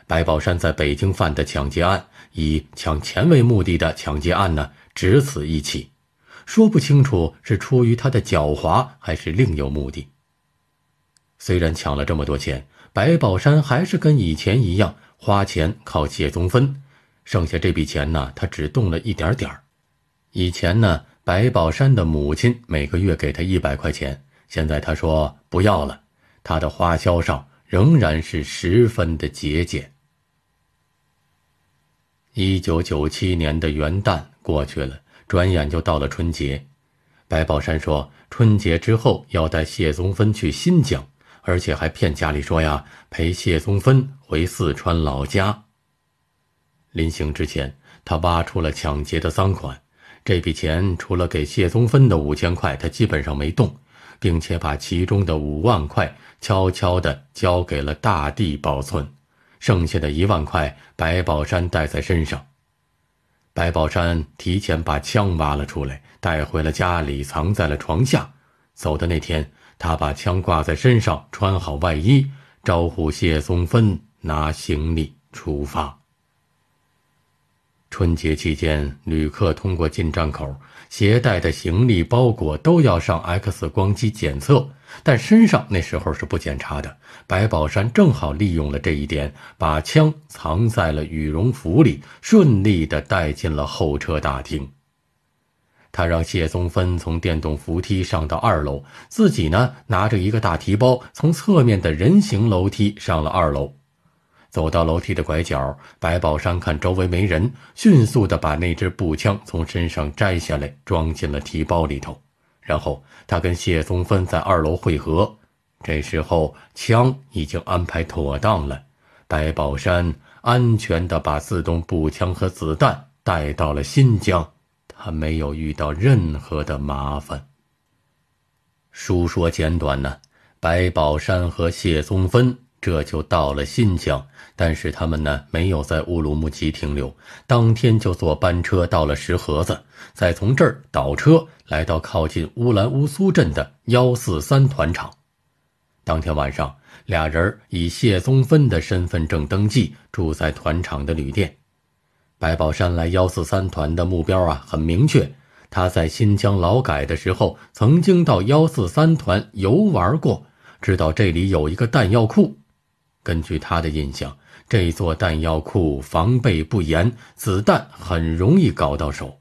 白宝山在北京犯的抢劫案，以抢钱为目的的抢劫案呢，只此一起。说不清楚是出于他的狡猾，还是另有目的。虽然抢了这么多钱，白宝山还是跟以前一样花钱靠谢宗芬，剩下这笔钱呢，他只动了一点点儿。以前呢，白宝山的母亲每个月给他一百块钱，现在他说不要了，他的花销上仍然是十分的节俭。一九九七年的元旦过去了。转眼就到了春节，白宝山说春节之后要带谢宗芬去新疆，而且还骗家里说呀陪谢宗芬回四川老家。临行之前，他挖出了抢劫的赃款，这笔钱除了给谢宗芬的五千块，他基本上没动，并且把其中的五万块悄悄的交给了大地保存，剩下的一万块白宝山带在身上。白宝山提前把枪挖了出来，带回了家里，藏在了床下。走的那天，他把枪挂在身上，穿好外衣，招呼谢松芬拿行李出发。春节期间，旅客通过进站口携带的行李包裹都要上 X 光机检测。但身上那时候是不检查的。白宝山正好利用了这一点，把枪藏在了羽绒服里，顺利的带进了候车大厅。他让谢宗芬从电动扶梯上到二楼，自己呢拿着一个大提包，从侧面的人行楼梯上了二楼。走到楼梯的拐角，白宝山看周围没人，迅速的把那支步枪从身上摘下来，装进了提包里头。然后他跟谢宗芬在二楼会合，这时候枪已经安排妥当了。白宝山安全地把自动步枪和子弹带到了新疆，他没有遇到任何的麻烦。书说简短呢，白宝山和谢宗芬。这就到了新疆，但是他们呢没有在乌鲁木齐停留，当天就坐班车到了石河子，再从这儿倒车来到靠近乌兰乌苏镇的幺四三团场。当天晚上，俩人以谢宗芬的身份证登记，住在团场的旅店。白宝山来幺四三团的目标啊很明确，他在新疆劳改的时候曾经到幺四三团游玩过，知道这里有一个弹药库。根据他的印象，这座弹药库防备不严，子弹很容易搞到手。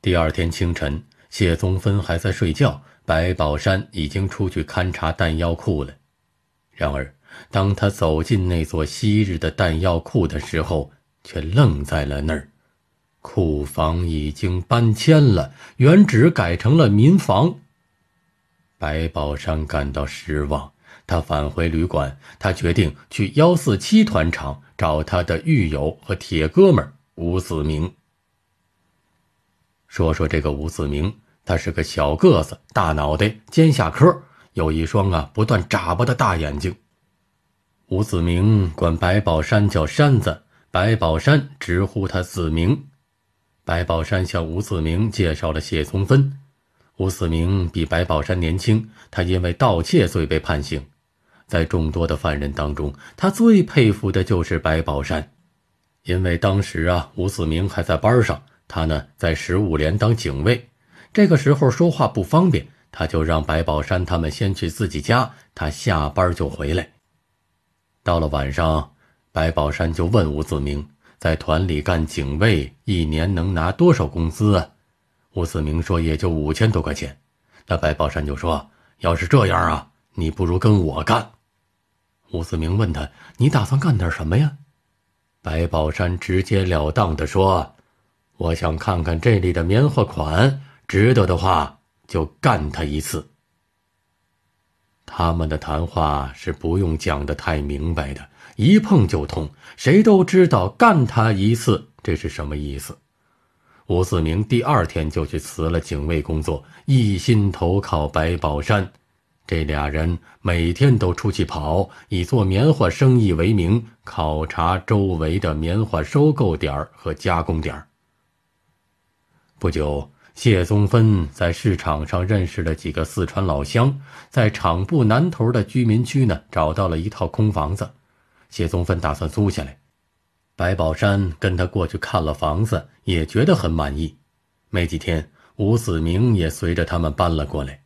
第二天清晨，谢宗芬还在睡觉，白宝山已经出去勘察弹药库了。然而，当他走进那座昔日的弹药库的时候，却愣在了那儿。库房已经搬迁了，原址改成了民房。白宝山感到失望。他返回旅馆，他决定去幺四七团场找他的狱友和铁哥们吴子明。说说这个吴子明，他是个小个子、大脑袋、尖下颏，有一双啊不断眨巴的大眼睛。吴子明管白宝山叫山子，白宝山直呼他子明。白宝山向吴子明介绍了谢松芬，吴子明比白宝山年轻，他因为盗窃罪被判刑。在众多的犯人当中，他最佩服的就是白宝山，因为当时啊，吴子明还在班上，他呢在十五连当警卫，这个时候说话不方便，他就让白宝山他们先去自己家，他下班就回来。到了晚上，白宝山就问吴子明，在团里干警卫一年能拿多少工资啊？吴子明说也就五千多块钱，那白宝山就说，要是这样啊，你不如跟我干。吴子明问他：“你打算干点什么呀？”白宝山直截了当地说：“我想看看这里的棉花款，值得的话就干他一次。”他们的谈话是不用讲的太明白的，一碰就通，谁都知道干他一次这是什么意思。吴子明第二天就去辞了警卫工作，一心投靠白宝山。这俩人每天都出去跑，以做棉花生意为名，考察周围的棉花收购点儿和加工点儿。不久，谢宗芬在市场上认识了几个四川老乡，在厂部南头的居民区呢，找到了一套空房子，谢宗芬打算租下来。白宝山跟他过去看了房子，也觉得很满意。没几天，吴子明也随着他们搬了过来。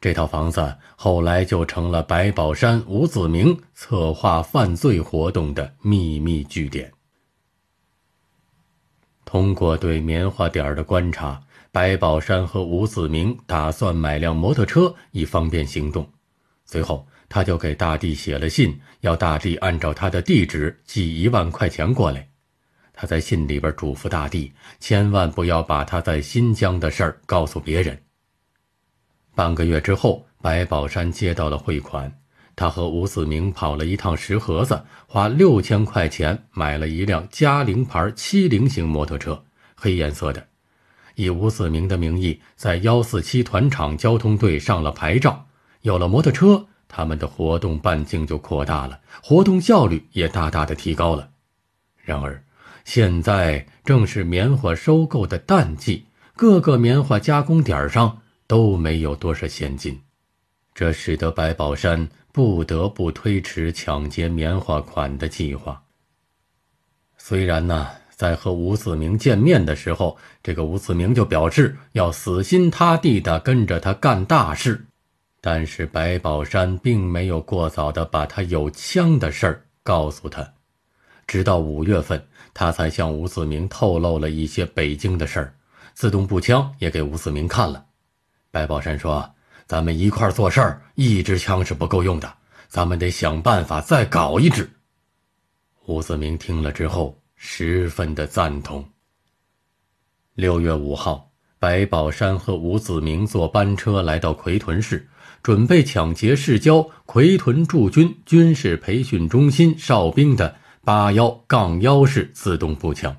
这套房子后来就成了白宝山、吴子明策划犯罪活动的秘密据点。通过对棉花点的观察，白宝山和吴子明打算买辆摩托车以方便行动。随后，他就给大地写了信，要大地按照他的地址寄一万块钱过来。他在信里边嘱咐大地，千万不要把他在新疆的事儿告诉别人。半个月之后，白宝山接到了汇款。他和吴子明跑了一趟石河子，花六千块钱买了一辆嘉陵牌七零型摩托车，黑颜色的。以吴子明的名义在幺四七团场交通队上了牌照。有了摩托车，他们的活动半径就扩大了，活动效率也大大的提高了。然而，现在正是棉花收购的淡季，各个棉花加工点上。都没有多少现金，这使得白宝山不得不推迟抢劫棉花款的计划。虽然呢，在和吴子明见面的时候，这个吴子明就表示要死心塌地地跟着他干大事，但是白宝山并没有过早地把他有枪的事儿告诉他。直到五月份，他才向吴子明透露了一些北京的事儿，自动步枪也给吴子明看了。白宝山说：“咱们一块儿做事儿，一支枪是不够用的，咱们得想办法再搞一支。”吴子明听了之后十分的赞同。六月五号，白宝山和吴子明坐班车来到奎屯市，准备抢劫市郊奎屯驻军军事培训中心哨兵的八幺杠幺式自动步枪，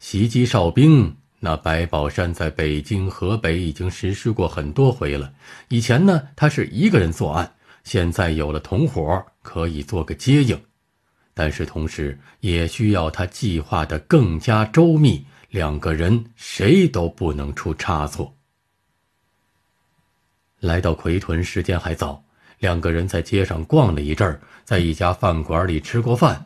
袭击哨兵。那白宝山在北京、河北已经实施过很多回了。以前呢，他是一个人作案，现在有了同伙，可以做个接应，但是同时也需要他计划的更加周密，两个人谁都不能出差错。来到奎屯，时间还早，两个人在街上逛了一阵，在一家饭馆里吃过饭，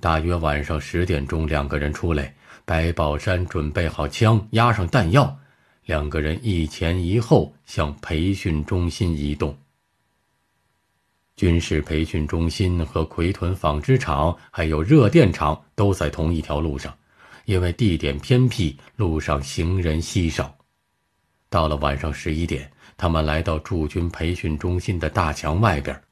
大约晚上十点钟，两个人出来。白宝山准备好枪，压上弹药，两个人一前一后向培训中心移动。军事培训中心和奎屯纺织厂，还有热电厂，都在同一条路上。因为地点偏僻，路上行人稀少。到了晚上十一点，他们来到驻军培训中心的大墙外边。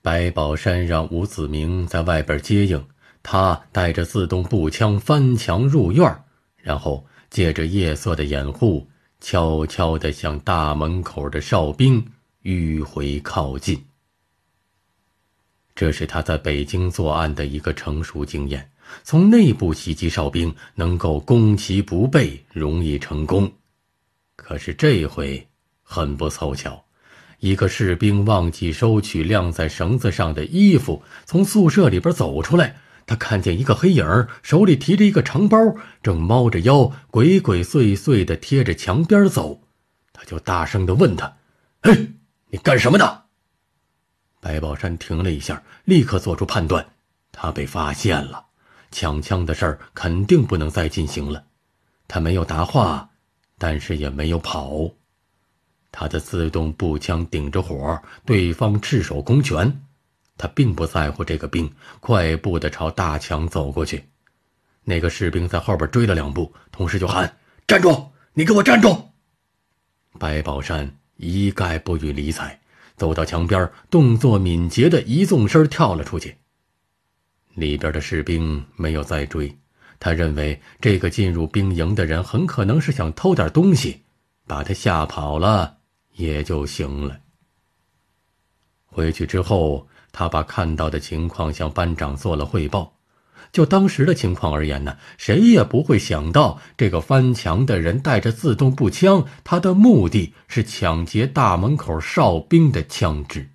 白宝山让吴子明在外边接应。他带着自动步枪翻墙入院，然后借着夜色的掩护，悄悄地向大门口的哨兵迂回靠近。这是他在北京作案的一个成熟经验：从内部袭击哨兵，能够攻其不备，容易成功。可是这回很不凑巧，一个士兵忘记收取晾在绳子上的衣服，从宿舍里边走出来。他看见一个黑影，手里提着一个长包，正猫着腰、鬼鬼祟祟地贴着墙边走。他就大声地问他：“哎，你干什么呢？”白宝山停了一下，立刻做出判断：他被发现了，抢枪的事儿肯定不能再进行了。他没有答话，但是也没有跑。他的自动步枪顶着火，对方赤手空拳。他并不在乎这个兵，快步的朝大墙走过去。那个士兵在后边追了两步，同时就喊：“站住！你给我站住！”白宝山一概不予理睬，走到墙边，动作敏捷的一纵身跳了出去。里边的士兵没有再追，他认为这个进入兵营的人很可能是想偷点东西，把他吓跑了也就行了。回去之后。他把看到的情况向班长做了汇报。就当时的情况而言呢，谁也不会想到这个翻墙的人带着自动步枪，他的目的是抢劫大门口哨兵的枪支。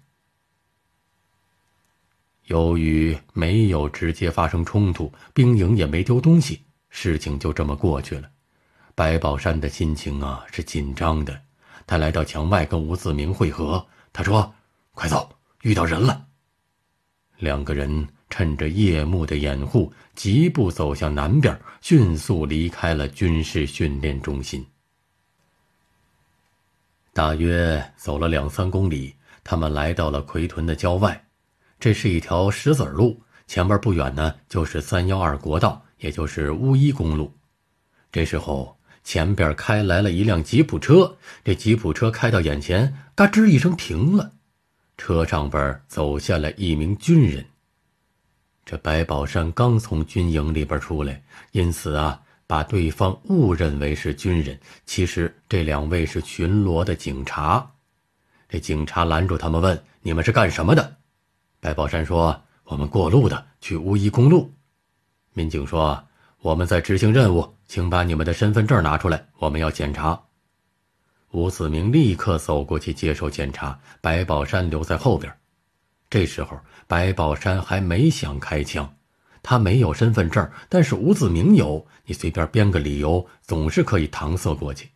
由于没有直接发生冲突，兵营也没丢东西，事情就这么过去了。白宝山的心情啊是紧张的，他来到墙外跟吴子明汇合，他说：“快走，遇到人了。”两个人趁着夜幕的掩护，疾步走向南边，迅速离开了军事训练中心。大约走了两三公里，他们来到了奎屯的郊外。这是一条石子路，前边不远呢就是三幺二国道，也就是乌衣公路。这时候，前边开来了一辆吉普车，这吉普车开到眼前，嘎吱一声停了。车上边走下来一名军人。这白宝山刚从军营里边出来，因此啊，把对方误认为是军人。其实这两位是巡逻的警察。这警察拦住他们问：“你们是干什么的？”白宝山说：“我们过路的，去乌衣公路。”民警说：“我们在执行任务，请把你们的身份证拿出来，我们要检查。”吴子明立刻走过去接受检查，白宝山留在后边。这时候，白宝山还没想开枪，他没有身份证，但是吴子明有，你随便编个理由，总是可以搪塞过去。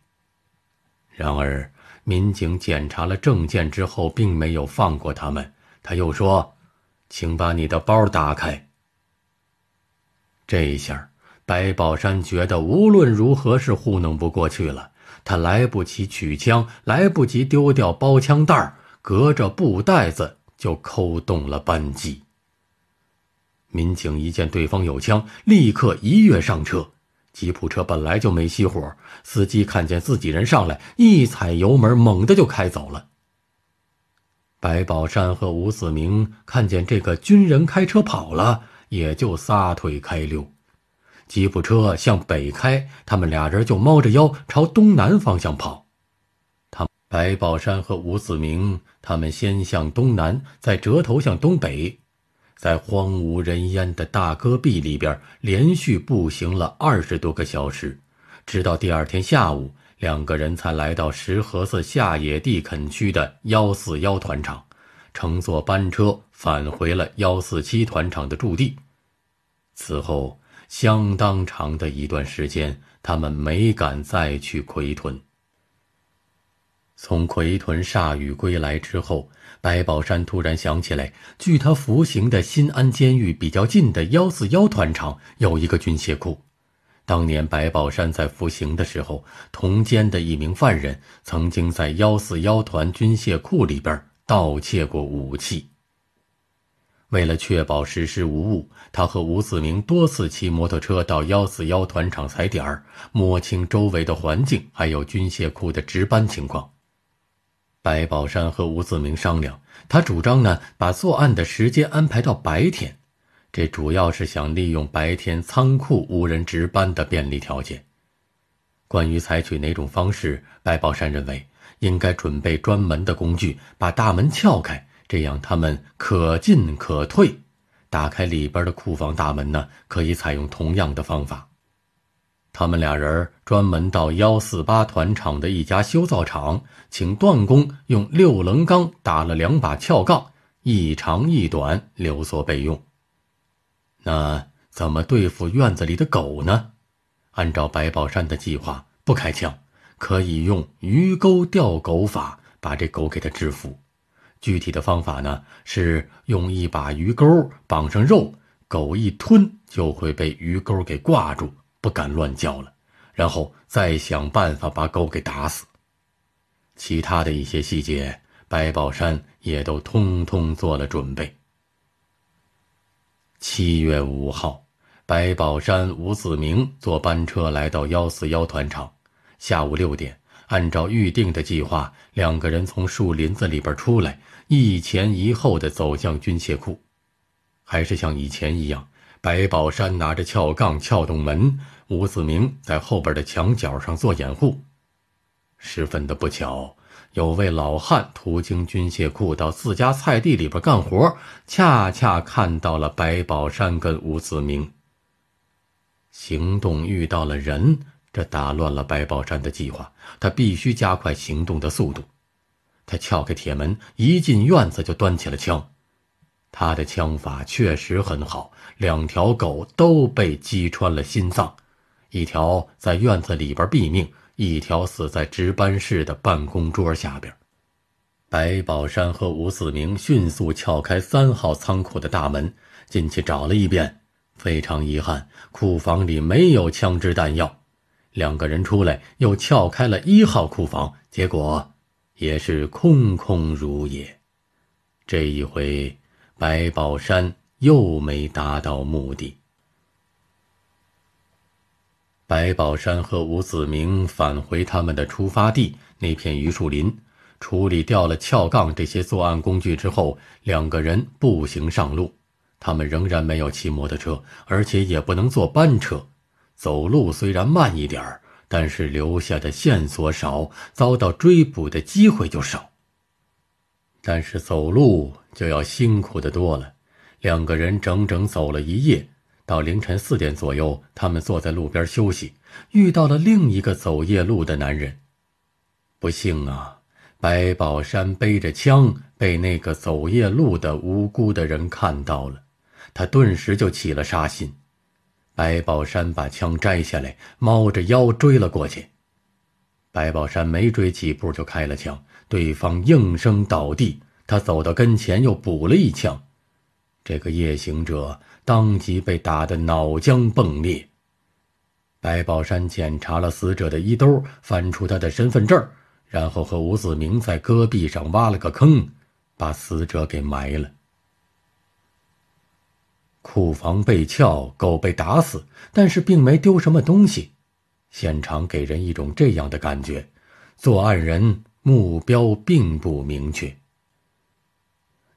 然而，民警检查了证件之后，并没有放过他们。他又说：“请把你的包打开。”这一下，白宝山觉得无论如何是糊弄不过去了。他来不及取枪，来不及丢掉包枪袋儿，隔着布袋子就扣动了扳机。民警一见对方有枪，立刻一跃上车。吉普车本来就没熄火，司机看见自己人上来，一踩油门，猛的就开走了。白宝山和吴子明看见这个军人开车跑了，也就撒腿开溜。吉普车向北开，他们俩人就猫着腰朝东南方向跑。他白宝山和吴子明，他们先向东南，再折头向东北，在荒无人烟的大戈壁里边连续步行了二十多个小时，直到第二天下午，两个人才来到石河子下野地垦区的幺四幺团场，乘坐班车返回了幺四七团场的驻地。此后。相当长的一段时间，他们没敢再去奎屯。从奎屯铩羽归来之后，白宝山突然想起来，距他服刑的新安监狱比较近的幺四幺团厂有一个军械库。当年白宝山在服刑的时候，同监的一名犯人曾经在幺四幺团军械库里边盗窃过武器。为了确保实施无误，他和吴子明多次骑摩托车到幺四幺团场踩点儿，摸清周围的环境，还有军械库的值班情况。白宝山和吴子明商量，他主张呢，把作案的时间安排到白天，这主要是想利用白天仓库无人值班的便利条件。关于采取哪种方式，白宝山认为应该准备专门的工具，把大门撬开。这样他们可进可退，打开里边的库房大门呢，可以采用同样的方法。他们俩人专门到幺四八团厂的一家修造厂，请段工用六棱钢打了两把撬杠，一长一短，留作备用。那怎么对付院子里的狗呢？按照白宝山的计划，不开枪，可以用鱼钩钓狗法把这狗给他制服。具体的方法呢，是用一把鱼钩绑上肉，狗一吞就会被鱼钩给挂住，不敢乱叫了，然后再想办法把狗给打死。其他的一些细节，白宝山也都通通做了准备。七月五号，白宝山、吴子明坐班车来到幺四幺团场，下午六点，按照预定的计划，两个人从树林子里边出来。一前一后的走向军械库，还是像以前一样，白宝山拿着撬杠撬动门，吴子明在后边的墙角上做掩护。十分的不巧，有位老汉途经军械库到自家菜地里边干活，恰恰看到了白宝山跟吴子明。行动遇到了人，这打乱了白宝山的计划，他必须加快行动的速度。他撬开铁门，一进院子就端起了枪。他的枪法确实很好，两条狗都被击穿了心脏，一条在院子里边毙命，一条死在值班室的办公桌下边。白宝山和吴四明迅速撬开三号仓库的大门，进去找了一遍，非常遗憾，库房里没有枪支弹药。两个人出来又撬开了一号库房，结果。也是空空如也，这一回白宝山又没达到目的。白宝山和吴子明返回他们的出发地那片榆树林，处理掉了撬杠这些作案工具之后，两个人步行上路。他们仍然没有骑摩托车，而且也不能坐班车，走路虽然慢一点儿。但是留下的线索少，遭到追捕的机会就少。但是走路就要辛苦的多了，两个人整整走了一夜，到凌晨四点左右，他们坐在路边休息，遇到了另一个走夜路的男人。不幸啊，白宝山背着枪，被那个走夜路的无辜的人看到了，他顿时就起了杀心。白宝山把枪摘下来，猫着腰追了过去。白宝山没追几步就开了枪，对方应声倒地。他走到跟前又补了一枪，这个夜行者当即被打得脑浆迸裂。白宝山检查了死者的衣兜，翻出他的身份证，然后和吴子明在戈壁上挖了个坑，把死者给埋了。库房被撬，狗被打死，但是并没丢什么东西，现场给人一种这样的感觉：作案人目标并不明确。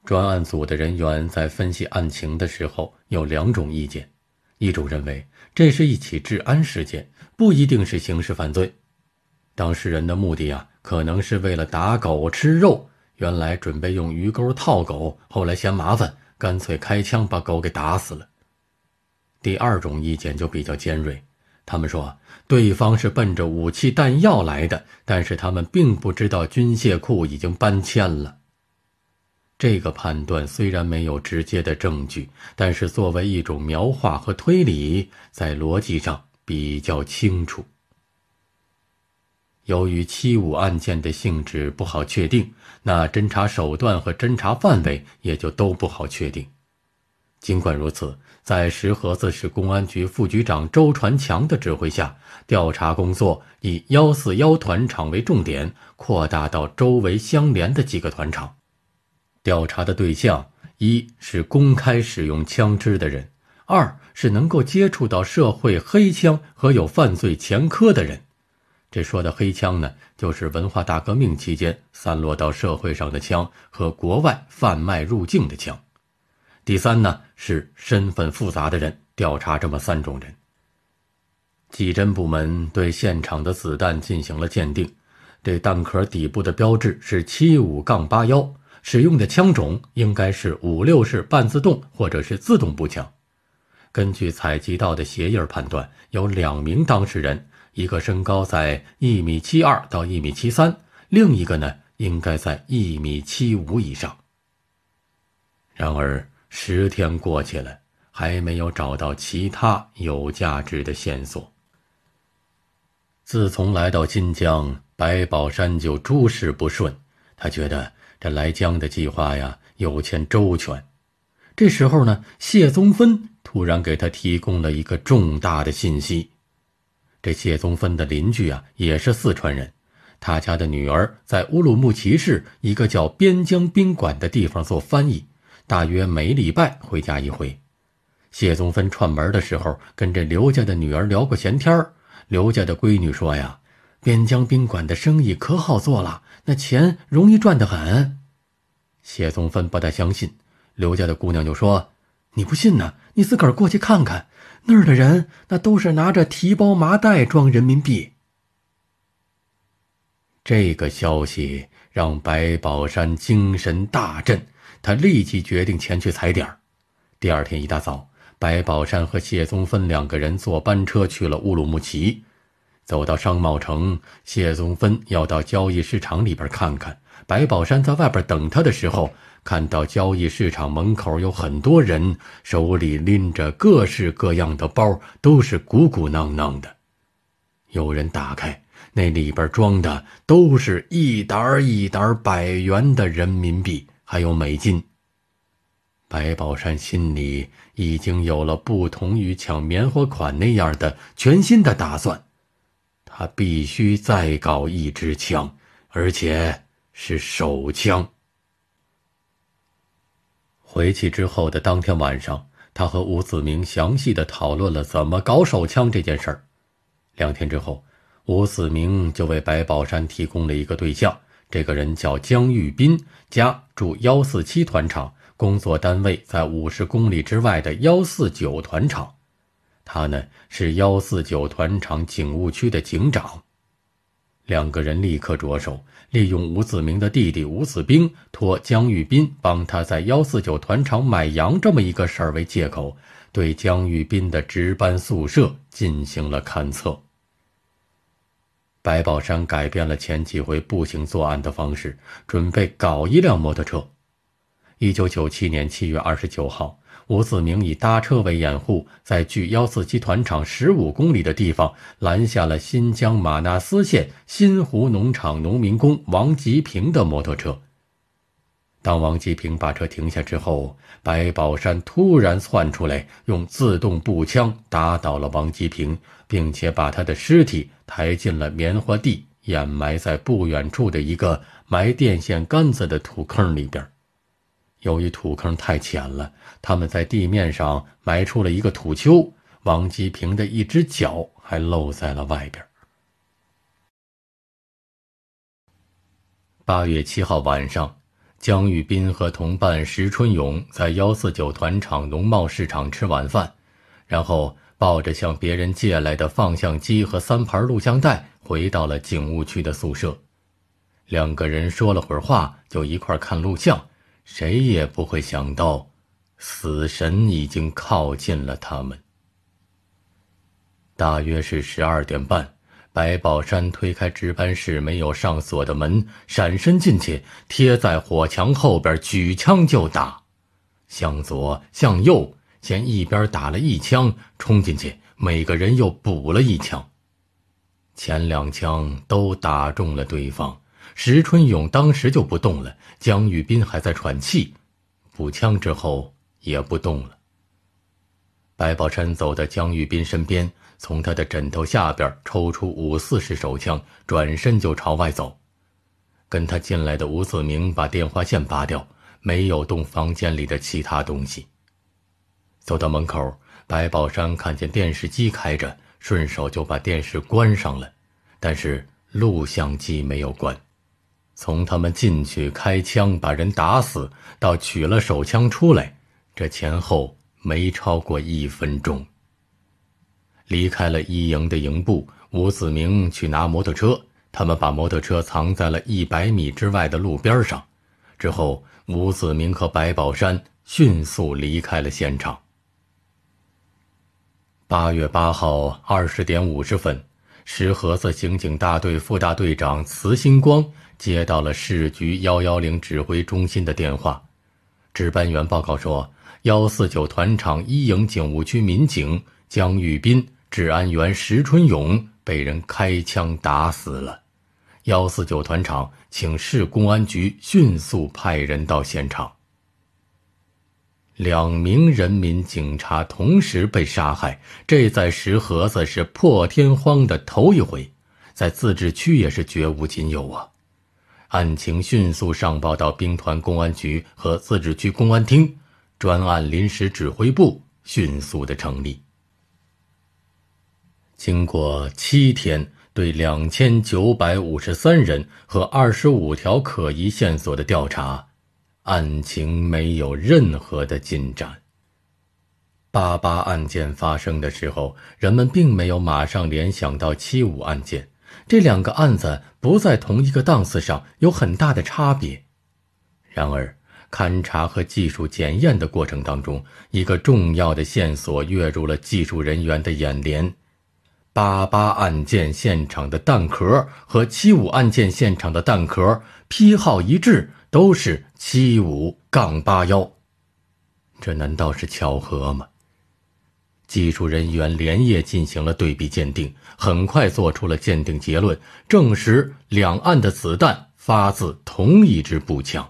专案组的人员在分析案情的时候有两种意见，一种认为这是一起治安事件，不一定是刑事犯罪，当事人的目的啊可能是为了打狗吃肉，原来准备用鱼钩套狗，后来嫌麻烦。干脆开枪把狗给打死了。第二种意见就比较尖锐，他们说对方是奔着武器弹药来的，但是他们并不知道军械库已经搬迁了。这个判断虽然没有直接的证据，但是作为一种描画和推理，在逻辑上比较清楚。由于七五案件的性质不好确定，那侦查手段和侦查范围也就都不好确定。尽管如此，在石河子市公安局副局长周传强的指挥下，调查工作以幺四幺团场为重点，扩大到周围相连的几个团场。调查的对象，一是公开使用枪支的人，二是能够接触到社会黑枪和有犯罪前科的人。这说的黑枪呢，就是文化大革命期间散落到社会上的枪和国外贩卖入境的枪。第三呢，是身份复杂的人。调查这么三种人。技侦部门对现场的子弹进行了鉴定，这弹壳底部的标志是七五杠八幺，使用的枪种应该是五六式半自动或者是自动步枪。根据采集到的鞋印判断，有两名当事人。一个身高在一米七二到一米七三，另一个呢应该在一米七五以上。然而十天过去了，还没有找到其他有价值的线索。自从来到新疆，白宝山就诸事不顺，他觉得这来疆的计划呀有欠周全。这时候呢，谢宗芬突然给他提供了一个重大的信息。这谢宗芬的邻居啊，也是四川人，他家的女儿在乌鲁木齐市一个叫边疆宾馆的地方做翻译，大约每礼拜回家一回。谢宗芬串门的时候，跟这刘家的女儿聊过闲天儿。刘家的闺女说呀：“边疆宾馆的生意可好做了，那钱容易赚得很。”谢宗芬不太相信，刘家的姑娘就说：“你不信呢？你自个儿过去看看。”那儿的人那都是拿着提包麻袋装人民币。这个消息让白宝山精神大振，他立即决定前去踩点第二天一大早，白宝山和谢宗芬两个人坐班车去了乌鲁木齐，走到商贸城，谢宗芬要到交易市场里边看看。白宝山在外边等他的时候，看到交易市场门口有很多人，手里拎着各式各样的包，都是鼓鼓囊囊的。有人打开，那里边装的都是一沓一沓百元的人民币，还有美金。白宝山心里已经有了不同于抢棉花款那样的全新的打算，他必须再搞一支枪，而且。是手枪。回去之后的当天晚上，他和吴子明详细的讨论了怎么搞手枪这件事儿。两天之后，吴子明就为白宝山提供了一个对象，这个人叫江玉斌，家住幺四七团厂，工作单位在五十公里之外的幺四九团厂。他呢是幺四九团厂警务区的警长。两个人立刻着手，利用吴子明的弟弟吴子兵托江玉斌帮他在幺四九团厂买羊这么一个事儿为借口，对江玉斌的值班宿舍进行了勘测。白宝山改变了前几回步行作案的方式，准备搞一辆摩托车。一九九七年七月二十九号。吴子明以搭车为掩护，在距幺四七团场十五公里的地方拦下了新疆玛纳斯县新湖农场农民工王吉平的摩托车。当王吉平把车停下之后，白宝山突然窜出来，用自动步枪打倒了王吉平，并且把他的尸体抬进了棉花地，掩埋在不远处的一个埋电线杆子的土坑里边。由于土坑太浅了。他们在地面上埋出了一个土丘，王吉平的一只脚还露在了外边。八月七号晚上，江玉斌和同伴石春勇在幺四九团场农贸市场吃晚饭，然后抱着向别人借来的放像机和三盘录像带回到了警务区的宿舍。两个人说了会儿话，就一块看录像。谁也不会想到。死神已经靠近了他们。大约是十二点半，白宝山推开值班室没有上锁的门，闪身进去，贴在火墙后边，举枪就打，向左向右，先一边打了一枪，冲进去，每个人又补了一枪，前两枪都打中了对方。石春勇当时就不动了，江玉斌还在喘气，补枪之后。也不动了。白宝山走到江玉斌身边，从他的枕头下边抽出五四式手枪，转身就朝外走。跟他进来的吴子明把电话线拔掉，没有动房间里的其他东西。走到门口，白宝山看见电视机开着，顺手就把电视关上了，但是录像机没有关。从他们进去开枪把人打死，到取了手枪出来。这前后没超过一分钟。离开了一营的营部，吴子明去拿摩托车，他们把摩托车藏在了一百米之外的路边上，之后，吴子明和白宝山迅速离开了现场。八月八号二十点五十分，石河子刑警大队副大队长慈星光接到了市局幺幺零指挥中心的电话，值班员报告说。幺四九团场一营警务区民警姜玉斌、治安员石春勇被人开枪打死了。幺四九团场请市公安局迅速派人到现场。两名人民警察同时被杀害，这在石河子是破天荒的头一回，在自治区也是绝无仅有啊！案情迅速上报到兵团公安局和自治区公安厅。专案临时指挥部迅速的成立。经过七天对两千九百五十三人和二十五条可疑线索的调查，案情没有任何的进展。八八案件发生的时候，人们并没有马上联想到七五案件，这两个案子不在同一个档次上，有很大的差别。然而。勘察和技术检验的过程当中，一个重要的线索跃入了技术人员的眼帘：八八案件现场的弹壳和七五案件现场的弹壳批号一致，都是七五杠八幺。这难道是巧合吗？技术人员连夜进行了对比鉴定，很快做出了鉴定结论，证实两岸的子弹发自同一支步枪。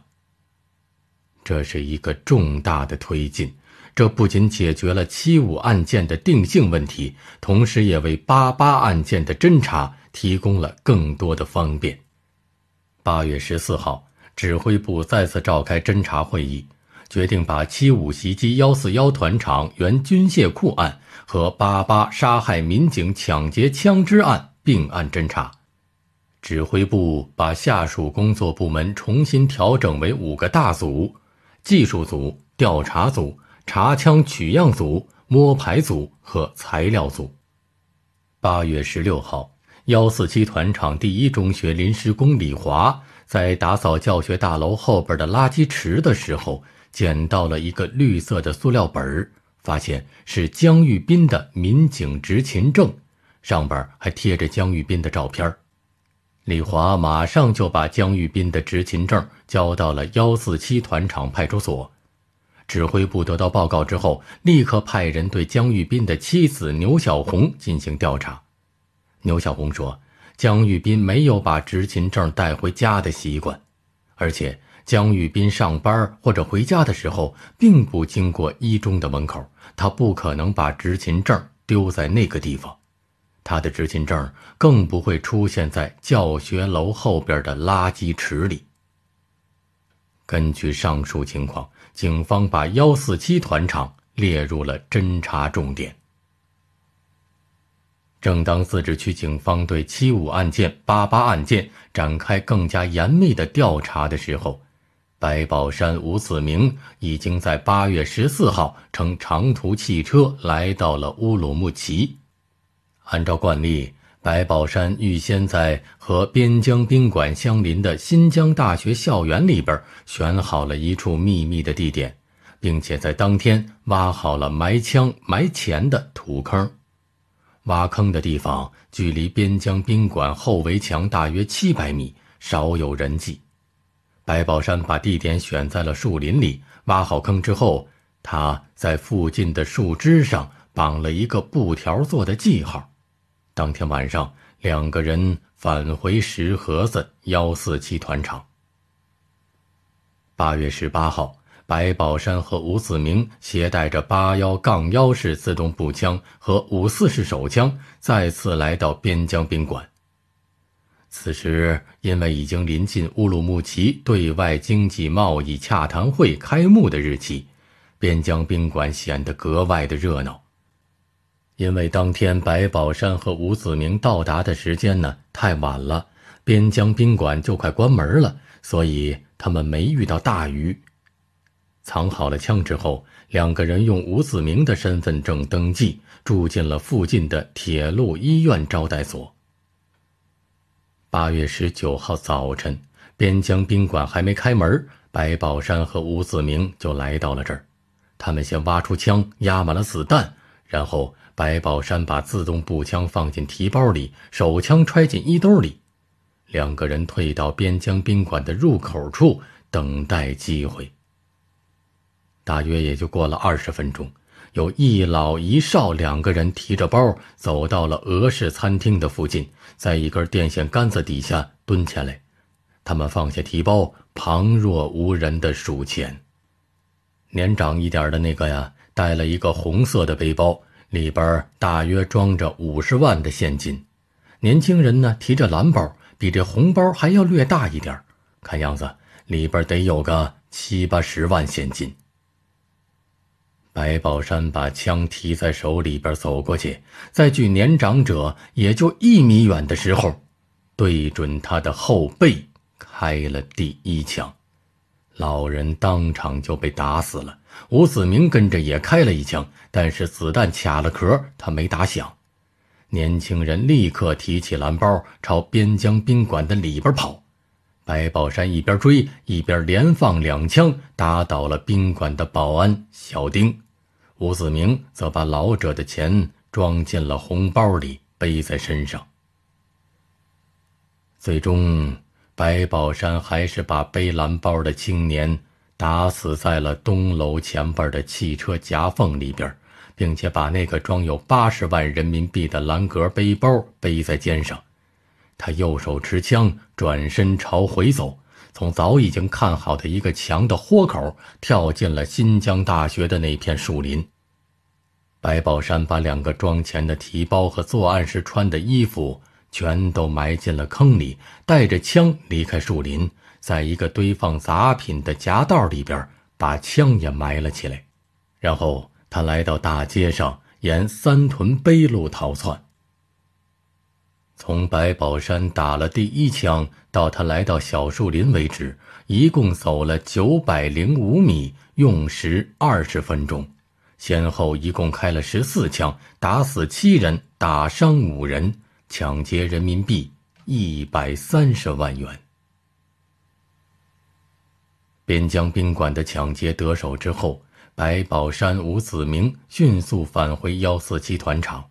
这是一个重大的推进，这不仅解决了七五案件的定性问题，同时也为八八案件的侦查提供了更多的方便。八月十四号，指挥部再次召开侦查会议，决定把七五袭击幺四幺团长原军械库案和八八杀害民警抢劫枪支案并案侦查。指挥部把下属工作部门重新调整为五个大组。技术组、调查组、查枪取样组、摸排组和材料组。八月十六号，幺四七团场第一中学临时工李华在打扫教学大楼后边的垃圾池的时候，捡到了一个绿色的塑料本儿，发现是姜玉斌的民警执勤证，上边还贴着姜玉斌的照片。李华马上就把姜玉斌的执勤证交到了幺四七团厂派出所。指挥部得到报告之后，立刻派人对姜玉斌的妻子牛小红进行调查。牛小红说：“姜玉斌没有把执勤证带回家的习惯，而且姜玉斌上班或者回家的时候并不经过一中的门口，他不可能把执勤证丢在那个地方。”他的执勤证更不会出现在教学楼后边的垃圾池里。根据上述情况，警方把幺四七团厂列入了侦查重点。正当自治区警方对七五案件、八八案件展开更加严密的调查的时候，白宝山、吴子明已经在八月十四号乘长途汽车来到了乌鲁木齐。按照惯例，白宝山预先在和边疆宾馆相邻的新疆大学校园里边选好了一处秘密的地点，并且在当天挖好了埋枪埋钱的土坑。挖坑的地方距离边疆宾馆后围墙大约七百米，少有人迹。白宝山把地点选在了树林里，挖好坑之后，他在附近的树枝上绑了一个布条做的记号。当天晚上，两个人返回石河子幺四七团场。八月十八号，白宝山和吴子明携带着八幺杠幺式自动步枪和五四式手枪，再次来到边疆宾馆。此时，因为已经临近乌鲁木齐对外经济贸易洽谈会开幕的日期，边疆宾馆显得格外的热闹。因为当天白宝山和吴子明到达的时间呢太晚了，边疆宾馆就快关门了，所以他们没遇到大鱼。藏好了枪之后，两个人用吴子明的身份证登记，住进了附近的铁路医院招待所。八月十九号早晨，边疆宾馆还没开门，白宝山和吴子明就来到了这儿。他们先挖出枪，压满了子弹，然后。白宝山把自动步枪放进提包里，手枪揣进衣兜里，两个人退到边疆宾馆的入口处等待机会。大约也就过了二十分钟，有一老一少两个人提着包走到了俄式餐厅的附近，在一根电线杆子底下蹲下来。他们放下提包，旁若无人的数钱。年长一点的那个呀，带了一个红色的背包。里边大约装着五十万的现金，年轻人呢提着蓝包，比这红包还要略大一点看样子里边得有个七八十万现金。白宝山把枪提在手里边走过去，在距年长者也就一米远的时候，对准他的后背开了第一枪。老人当场就被打死了，吴子明跟着也开了一枪，但是子弹卡了壳，他没打响。年轻人立刻提起蓝包朝边疆宾馆的里边跑，白宝山一边追一边连放两枪，打倒了宾馆的保安小丁。吴子明则把老者的钱装进了红包里，背在身上。最终。白宝山还是把背蓝包的青年打死在了东楼前边的汽车夹缝里边，并且把那个装有八十万人民币的蓝格背包背在肩上。他右手持枪，转身朝回走，从早已经看好的一个墙的豁口跳进了新疆大学的那片树林。白宝山把两个装钱的提包和作案时穿的衣服。全都埋进了坑里，带着枪离开树林，在一个堆放杂品的夹道里边，把枪也埋了起来。然后他来到大街上，沿三屯碑路逃窜。从白宝山打了第一枪到他来到小树林为止，一共走了九百零五米，用时二十分钟，先后一共开了十四枪，打死七人，打伤五人。抢劫人民币一百三十万元。边疆宾馆的抢劫得手之后，白宝山、吴子明迅速返回幺四七团厂。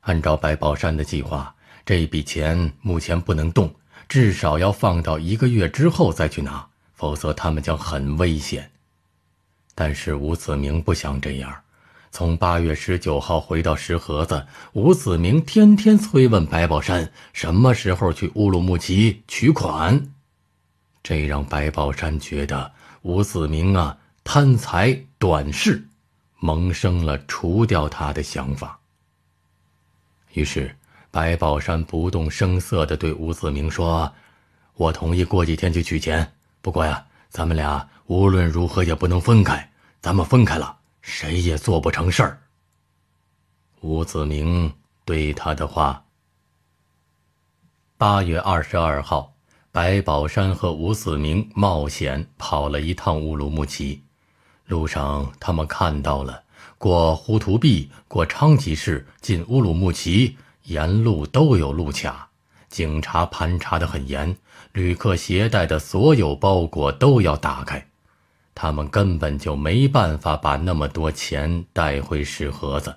按照白宝山的计划，这笔钱目前不能动，至少要放到一个月之后再去拿，否则他们将很危险。但是吴子明不想这样。从八月十九号回到石河子，吴子明天天催问白宝山什么时候去乌鲁木齐取款，这让白宝山觉得吴子明啊贪财短视，萌生了除掉他的想法。于是，白宝山不动声色地对吴子明说：“我同意过几天去取钱，不过呀，咱们俩无论如何也不能分开。咱们分开了。”谁也做不成事儿。吴子明对他的话。八月二十二号，白宝山和吴子明冒险跑了一趟乌鲁木齐，路上他们看到了过呼图壁、过昌吉市、进乌鲁木齐，沿路都有路卡，警察盘查的很严，旅客携带的所有包裹都要打开。他们根本就没办法把那么多钱带回石盒子。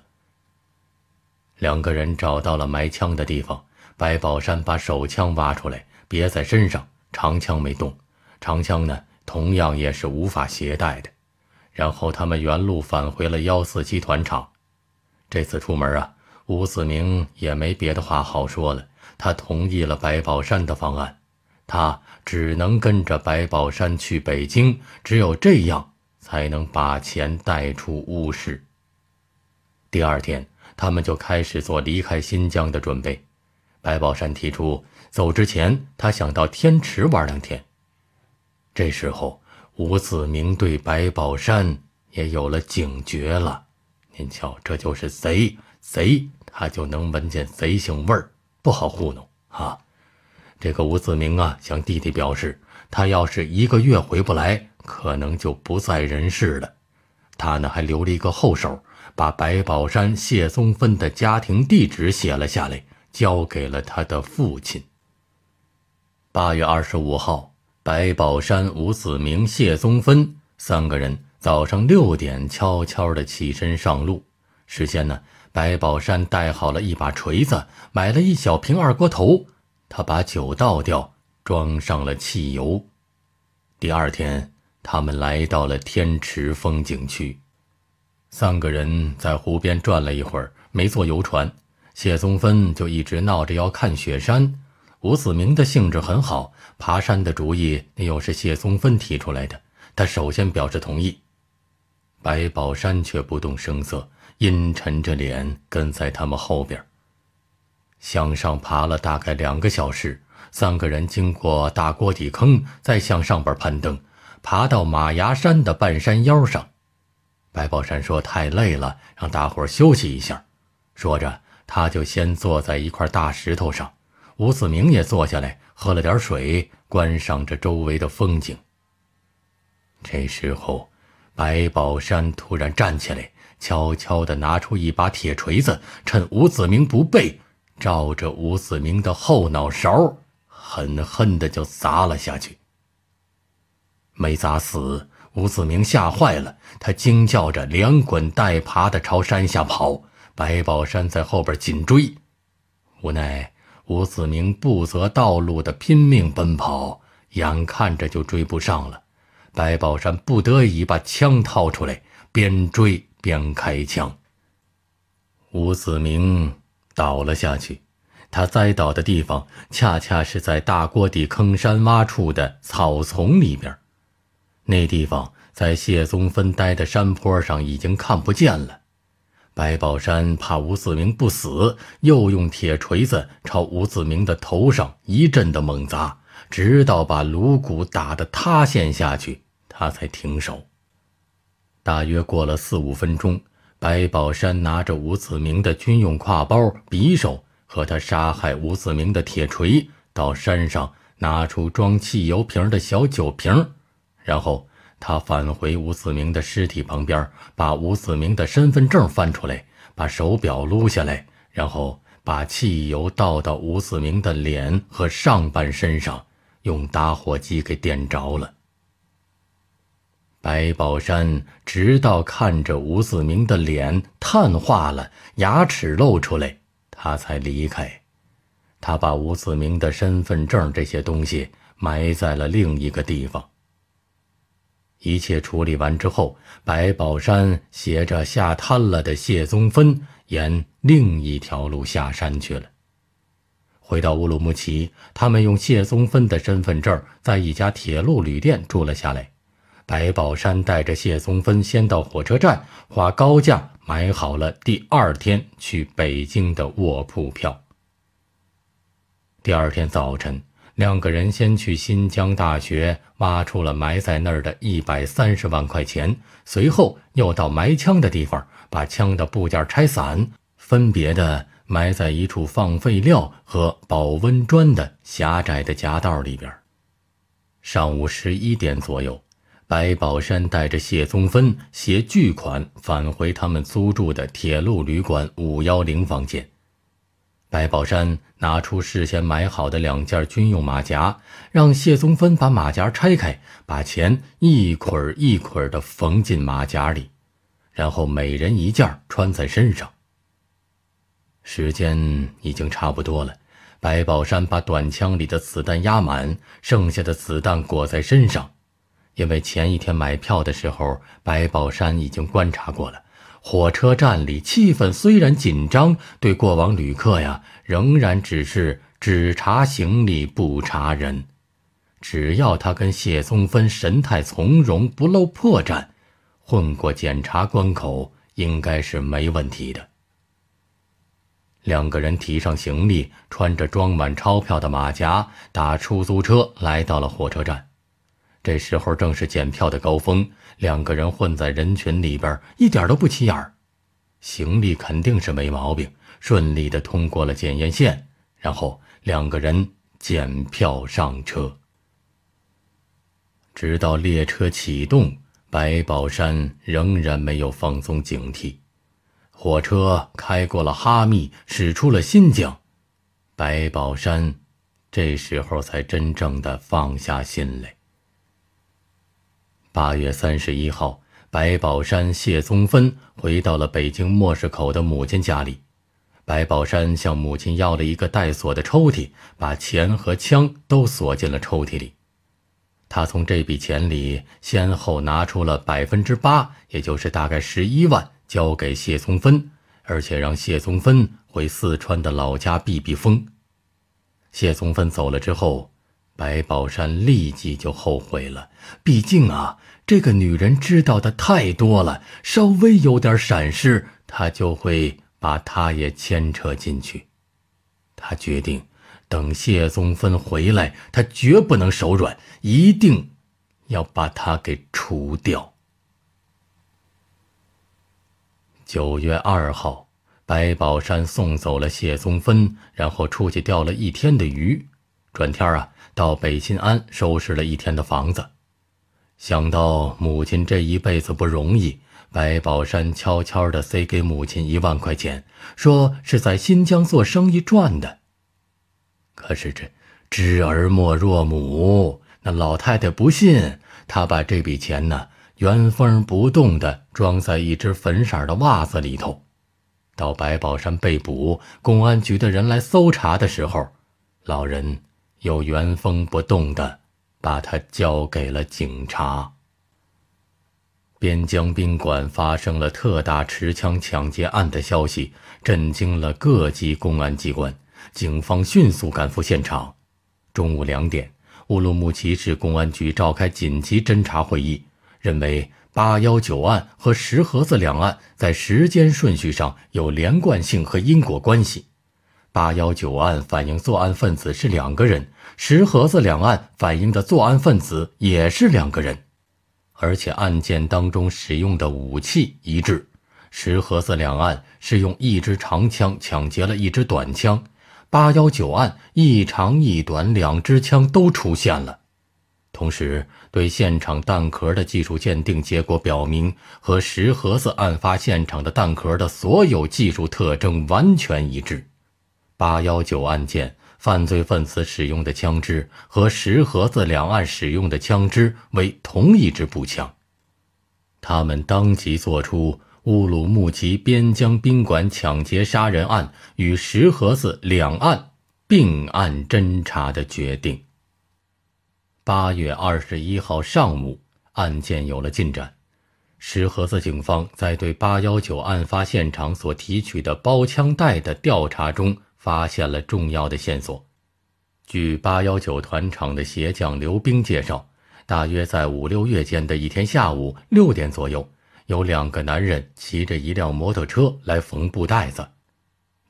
两个人找到了埋枪的地方，白宝山把手枪挖出来，别在身上，长枪没动。长枪呢，同样也是无法携带的。然后他们原路返回了幺四七团场。这次出门啊，吴子明也没别的话好说了，他同意了白宝山的方案。他只能跟着白宝山去北京，只有这样才能把钱带出乌市。第二天，他们就开始做离开新疆的准备。白宝山提出走之前，他想到天池玩两天。这时候，吴子明对白宝山也有了警觉了。您瞧，这就是贼，贼他就能闻见贼腥味儿，不好糊弄啊。这个吴子明啊，向弟弟表示，他要是一个月回不来，可能就不在人世了。他呢还留了一个后手，把白宝山、谢宗芬的家庭地址写了下来，交给了他的父亲。八月二十五号，白宝山、吴子明、谢宗芬三个人早上六点悄悄地起身上路。事先呢，白宝山带好了一把锤子，买了一小瓶二锅头。他把酒倒掉，装上了汽油。第二天，他们来到了天池风景区。三个人在湖边转了一会儿，没坐游船。谢宗芬就一直闹着要看雪山。吴子明的兴致很好，爬山的主意那又是谢宗芬提出来的，他首先表示同意。白宝山却不动声色，阴沉着脸跟在他们后边向上爬了大概两个小时，三个人经过大锅底坑，再向上边攀登，爬到马牙山的半山腰上。白宝山说：“太累了，让大伙休息一下。”说着，他就先坐在一块大石头上。吴子明也坐下来，喝了点水，观赏着周围的风景。这时候，白宝山突然站起来，悄悄地拿出一把铁锤子，趁吴子明不备。照着吴子明的后脑勺狠狠的就砸了下去，没砸死。吴子明吓坏了，他惊叫着，连滚带爬的朝山下跑。白宝山在后边紧追，无奈吴子明不择道路的拼命奔跑，眼看着就追不上了。白宝山不得已把枪掏出来，边追边开枪。吴子明。倒了下去，他栽倒的地方恰恰是在大锅底坑山洼处的草丛里边那地方在谢宗芬待的山坡上已经看不见了。白宝山怕吴子明不死，又用铁锤子朝吴子明的头上一阵的猛砸，直到把颅骨打得塌陷下去，他才停手。大约过了四五分钟。白宝山拿着吴子明的军用挎包、匕首和他杀害吴子明的铁锤，到山上拿出装汽油瓶的小酒瓶，然后他返回吴子明的尸体旁边，把吴子明的身份证翻出来，把手表撸下来，然后把汽油倒到吴子明的脸和上半身上，用打火机给点着了。白宝山直到看着吴子明的脸碳化了，牙齿露出来，他才离开。他把吴子明的身份证这些东西埋在了另一个地方。一切处理完之后，白宝山携着下瘫了的谢宗芬，沿另一条路下山去了。回到乌鲁木齐，他们用谢宗芬的身份证在一家铁路旅店住了下来。白宝山带着谢宗芬先到火车站，花高价买好了第二天去北京的卧铺票。第二天早晨，两个人先去新疆大学挖出了埋在那儿的一百三十万块钱，随后又到埋枪的地方，把枪的部件拆散，分别的埋在一处放废料和保温砖的狭窄的夹道里边。上午十一点左右。白宝山带着谢宗芬，携巨款返回他们租住的铁路旅馆五幺零房间。白宝山拿出事先买好的两件军用马甲，让谢宗芬把马甲拆开，把钱一捆一捆的地缝进马甲里，然后每人一件穿在身上。时间已经差不多了，白宝山把短枪里的子弹压满，剩下的子弹裹在身上。因为前一天买票的时候，白宝山已经观察过了，火车站里气氛虽然紧张，对过往旅客呀，仍然只是只查行李不查人。只要他跟谢宗芬神态从容，不露破绽，混过检查关口应该是没问题的。两个人提上行李，穿着装满钞票的马甲，打出租车来到了火车站。这时候正是检票的高峰，两个人混在人群里边，一点都不起眼儿。行李肯定是没毛病，顺利的通过了检验线，然后两个人检票上车。直到列车启动，白宝山仍然没有放松警惕。火车开过了哈密，驶出了新疆，白宝山这时候才真正的放下心来。八月三十一号，白宝山谢宗芬回到了北京莫石口的母亲家里。白宝山向母亲要了一个带锁的抽屉，把钱和枪都锁进了抽屉里。他从这笔钱里先后拿出了百分之八，也就是大概十一万，交给谢宗芬，而且让谢宗芬回四川的老家避避风。谢宗芬走了之后。白宝山立即就后悔了，毕竟啊，这个女人知道的太多了，稍微有点闪失，她就会把他也牵扯进去。他决定，等谢宗芬回来，他绝不能手软，一定要把她给除掉。九月二号，白宝山送走了谢宗芬，然后出去钓了一天的鱼。转天啊，到北新安收拾了一天的房子。想到母亲这一辈子不容易，白宝山悄悄地塞给母亲一万块钱，说是在新疆做生意赚的。可是这知儿莫若母，那老太太不信，她把这笔钱呢原封不动地装在一只粉色的袜子里头。到白宝山被捕，公安局的人来搜查的时候，老人。又原封不动的把他交给了警察。边疆宾馆发生了特大持枪抢劫案的消息，震惊了各级公安机关。警方迅速赶赴现场。中午两点，乌鲁木齐市公安局召开紧急侦查会议，认为八幺九案和石盒子两案在时间顺序上有连贯性和因果关系。八幺九案反映作案分子是两个人，石河子两案反映的作案分子也是两个人，而且案件当中使用的武器一致。石河子两案是用一支长枪抢劫了一支短枪，八幺九案一长一短，两支枪都出现了。同时，对现场弹壳的技术鉴定结果表明，和石河子案发现场的弹壳的所有技术特征完全一致。八幺九案件犯罪分子使用的枪支和石河子两岸使用的枪支为同一支步枪，他们当即作出乌鲁木齐边疆宾馆抢劫杀人案与石河子两案并案侦查的决定。八月二十一号上午，案件有了进展，石河子警方在对八幺九案发现场所提取的包枪袋的调查中。发现了重要的线索。据八幺九团厂的鞋匠刘兵介绍，大约在五六月间的一天下午六点左右，有两个男人骑着一辆摩托车来缝布袋子。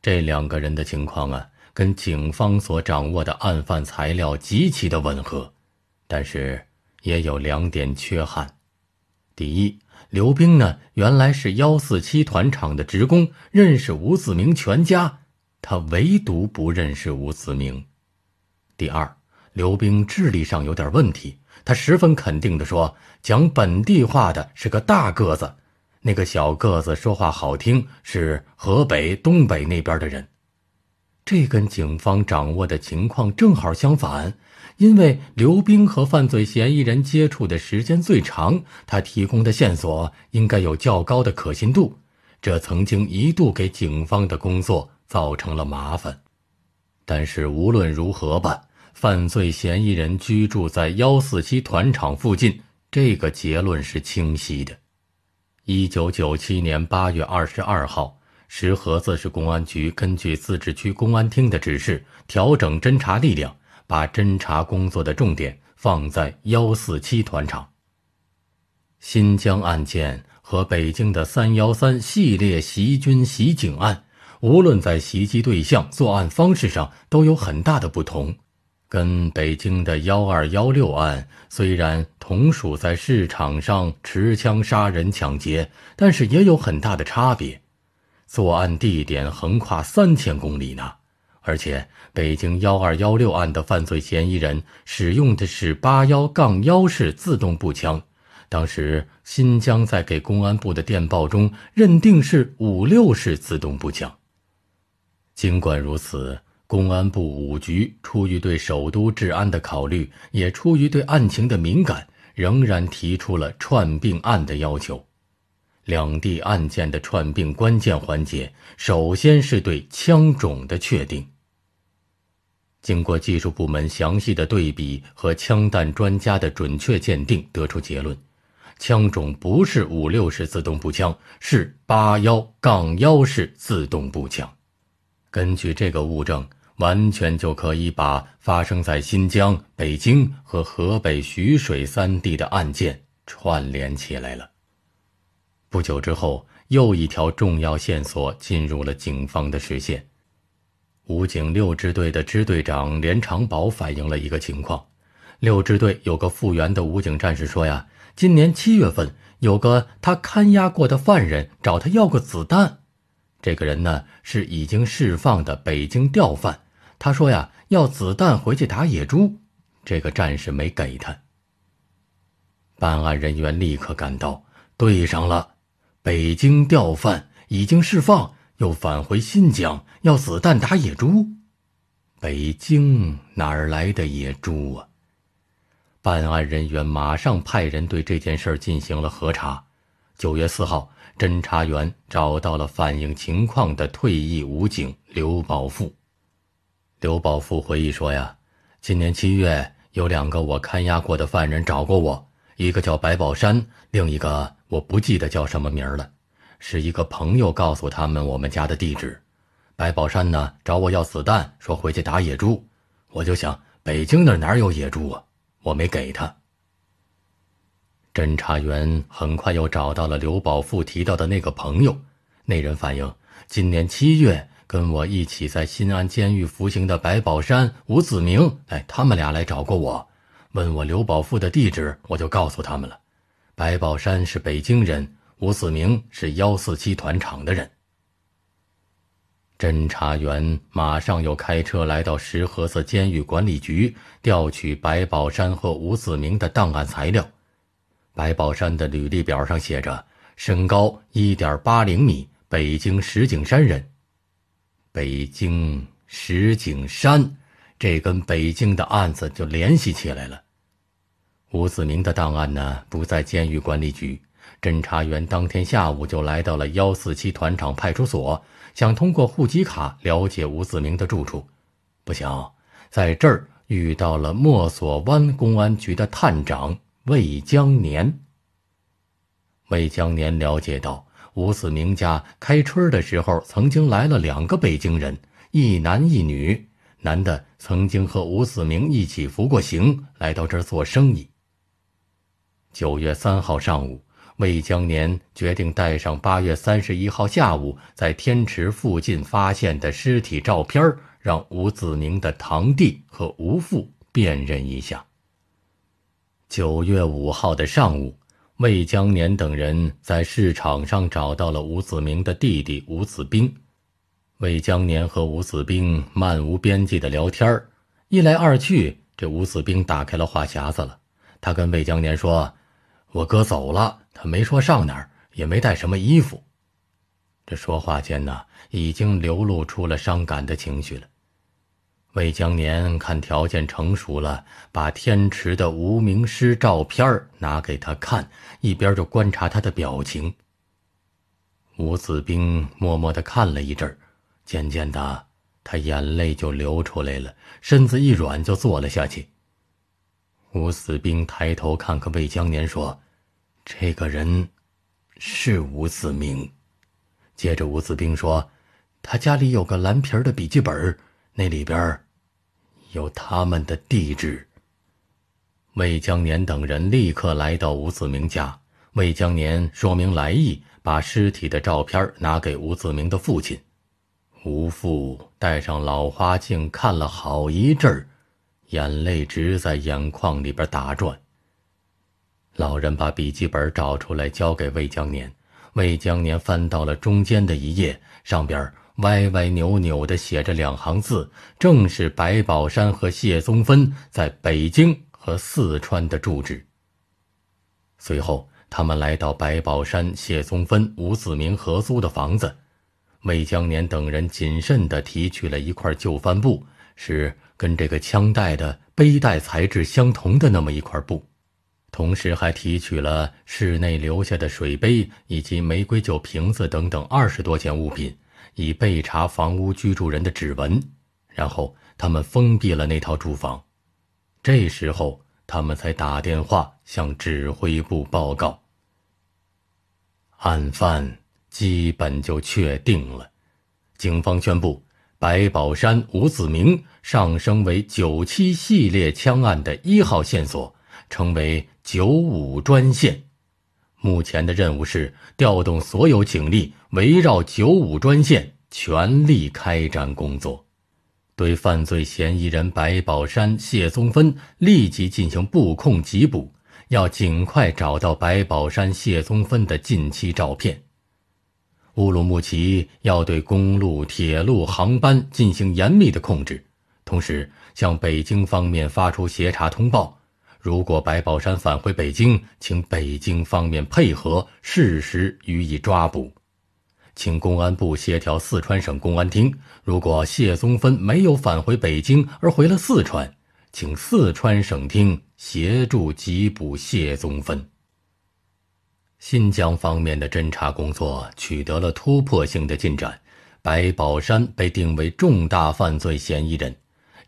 这两个人的情况啊，跟警方所掌握的案犯材料极其的吻合，但是也有两点缺憾。第一，刘兵呢原来是幺四七团厂的职工，认识吴子明全家。他唯独不认识吴子明。第二，刘冰智力上有点问题。他十分肯定的说：“讲本地话的是个大个子，那个小个子说话好听，是河北、东北那边的人。”这跟警方掌握的情况正好相反。因为刘冰和犯罪嫌疑人接触的时间最长，他提供的线索应该有较高的可信度。这曾经一度给警方的工作。造成了麻烦，但是无论如何吧，犯罪嫌疑人居住在幺四七团场附近，这个结论是清晰的。一九九七年八月二十二号，石河子市公安局根据自治区公安厅的指示，调整侦查力量，把侦查工作的重点放在幺四七团场。新疆案件和北京的三幺三系列袭军袭警案。无论在袭击对象、作案方式上都有很大的不同，跟北京的幺二幺六案虽然同属在市场上持枪杀人抢劫，但是也有很大的差别。作案地点横跨三千公里呢，而且北京幺二幺六案的犯罪嫌疑人使用的是八幺杠幺式自动步枪，当时新疆在给公安部的电报中认定是五六式自动步枪。尽管如此，公安部五局出于对首都治安的考虑，也出于对案情的敏感，仍然提出了串并案的要求。两地案件的串并关键环节，首先是对枪种的确定。经过技术部门详细的对比和枪弹专家的准确鉴定，得出结论：枪种不是五六式自动步枪，是八幺杠幺式自动步枪。根据这个物证，完全就可以把发生在新疆、北京和河北徐水三地的案件串联起来了。不久之后，又一条重要线索进入了警方的视线。武警六支队的支队长连长宝反映了一个情况：六支队有个复员的武警战士说呀，今年七月份有个他看押过的犯人找他要过子弹。这个人呢是已经释放的北京调犯，他说呀要子弹回去打野猪，这个战士没给他。办案人员立刻赶到，对上了，北京调犯已经释放，又返回新疆要子弹打野猪，北京哪儿来的野猪啊？办案人员马上派人对这件事进行了核查，九月四号。侦查员找到了反映情况的退役武警刘宝富。刘宝富回忆说：“呀，今年七月有两个我看押过的犯人找过我，一个叫白宝山，另一个我不记得叫什么名了。是一个朋友告诉他们我们家的地址。白宝山呢找我要子弹，说回去打野猪。我就想北京那哪有野猪啊？我没给他。”侦查员很快又找到了刘宝富提到的那个朋友。那人反映，今年七月跟我一起在新安监狱服刑的白宝山、吴子明，哎，他们俩来找过我，问我刘宝富的地址，我就告诉他们了。白宝山是北京人，吴子明是幺四七团厂的人。侦查员马上又开车来到石河子监狱管理局，调取白宝山和吴子明的档案材料。白宝山的履历表上写着：身高一点八零米，北京石景山人。北京石景山，这跟北京的案子就联系起来了。吴子明的档案呢不在监狱管理局，侦查员当天下午就来到了幺四七团场派出所，想通过户籍卡了解吴子明的住处，不想在这儿遇到了墨索湾公安局的探长。魏江年。魏江年了解到，吴子明家开春的时候曾经来了两个北京人，一男一女。男的曾经和吴子明一起服过刑，来到这儿做生意。九月三号上午，魏江年决定带上八月三十一号下午在天池附近发现的尸体照片，让吴子明的堂弟和吴父辨认一下。九月五号的上午，魏江年等人在市场上找到了吴子明的弟弟吴子兵。魏江年和吴子兵漫无边际的聊天一来二去，这吴子兵打开了话匣子了。他跟魏江年说：“我哥走了，他没说上哪儿，也没带什么衣服。”这说话间呢，已经流露出了伤感的情绪了。魏江年看条件成熟了，把天池的无名尸照片拿给他看，一边就观察他的表情。吴子兵默默地看了一阵儿，渐渐的，他眼泪就流出来了，身子一软就坐了下去。吴子兵抬头看看魏江年说：“这个人是吴子明。”接着吴子兵说：“他家里有个蓝皮儿的笔记本那里边有他们的地址。魏江年等人立刻来到吴子明家。魏江年说明来意，把尸体的照片拿给吴子明的父亲。吴父戴上老花镜看了好一阵儿，眼泪直在眼眶里边打转。老人把笔记本找出来，交给魏江年。魏江年翻到了中间的一页，上边。歪歪扭扭的写着两行字，正是白宝山和谢宗芬在北京和四川的住址。随后，他们来到白宝山、谢宗芬、吴子明合租的房子，魏江年等人谨慎的提取了一块旧帆布，是跟这个枪带的背带材质相同的那么一块布，同时还提取了室内留下的水杯以及玫瑰酒瓶子等等二十多件物品。以备查房屋居住人的指纹，然后他们封闭了那套住房。这时候，他们才打电话向指挥部报告。案犯基本就确定了，警方宣布，白宝山、吴子明上升为九七系列枪案的一号线索，成为九五专线。目前的任务是调动所有警力。围绕九五专线全力开展工作，对犯罪嫌疑人白宝山、谢宗芬立即进行布控缉捕，要尽快找到白宝山、谢宗芬的近期照片。乌鲁木齐要对公路、铁路、航班进行严密的控制，同时向北京方面发出协查通报。如果白宝山返回北京，请北京方面配合，适时予以抓捕。请公安部协调四川省公安厅，如果谢宗芬没有返回北京而回了四川，请四川省厅协助缉捕谢宗芬。新疆方面的侦查工作取得了突破性的进展，白宝山被定为重大犯罪嫌疑人，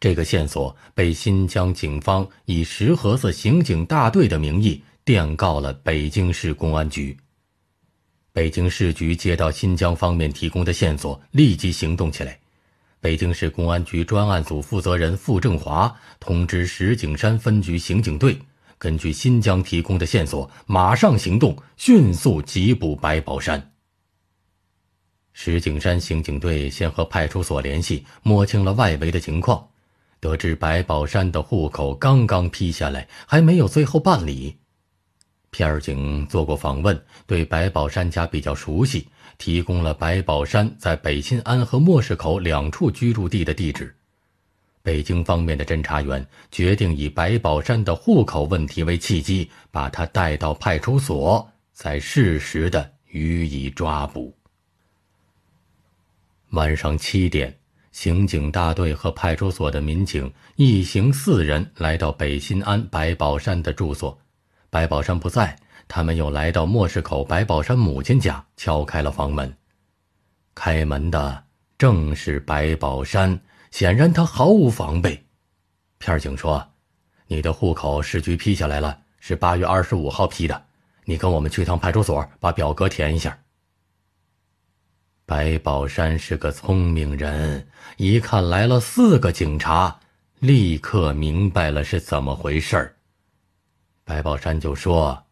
这个线索被新疆警方以石河子刑警大队的名义电告了北京市公安局。北京市局接到新疆方面提供的线索，立即行动起来。北京市公安局专案组负责人傅正华通知石景山分局刑警队，根据新疆提供的线索，马上行动，迅速缉捕白宝山。石景山刑警队先和派出所联系，摸清了外围的情况，得知白宝山的户口刚刚批下来，还没有最后办理。片儿警做过访问，对白宝山家比较熟悉，提供了白宝山在北新安和莫市口两处居住地的地址。北京方面的侦查员决定以白宝山的户口问题为契机，把他带到派出所，再适时的予以抓捕。晚上七点，刑警大队和派出所的民警一行四人来到北新安白宝山的住所。白宝山不在，他们又来到墨市口白宝山母亲家，敲开了房门。开门的正是白宝山，显然他毫无防备。片警说：“你的户口市局批下来了，是八月二十五号批的。你跟我们去趟派出所，把表格填一下。”白宝山是个聪明人，一看来了四个警察，立刻明白了是怎么回事儿。白宝山就说：“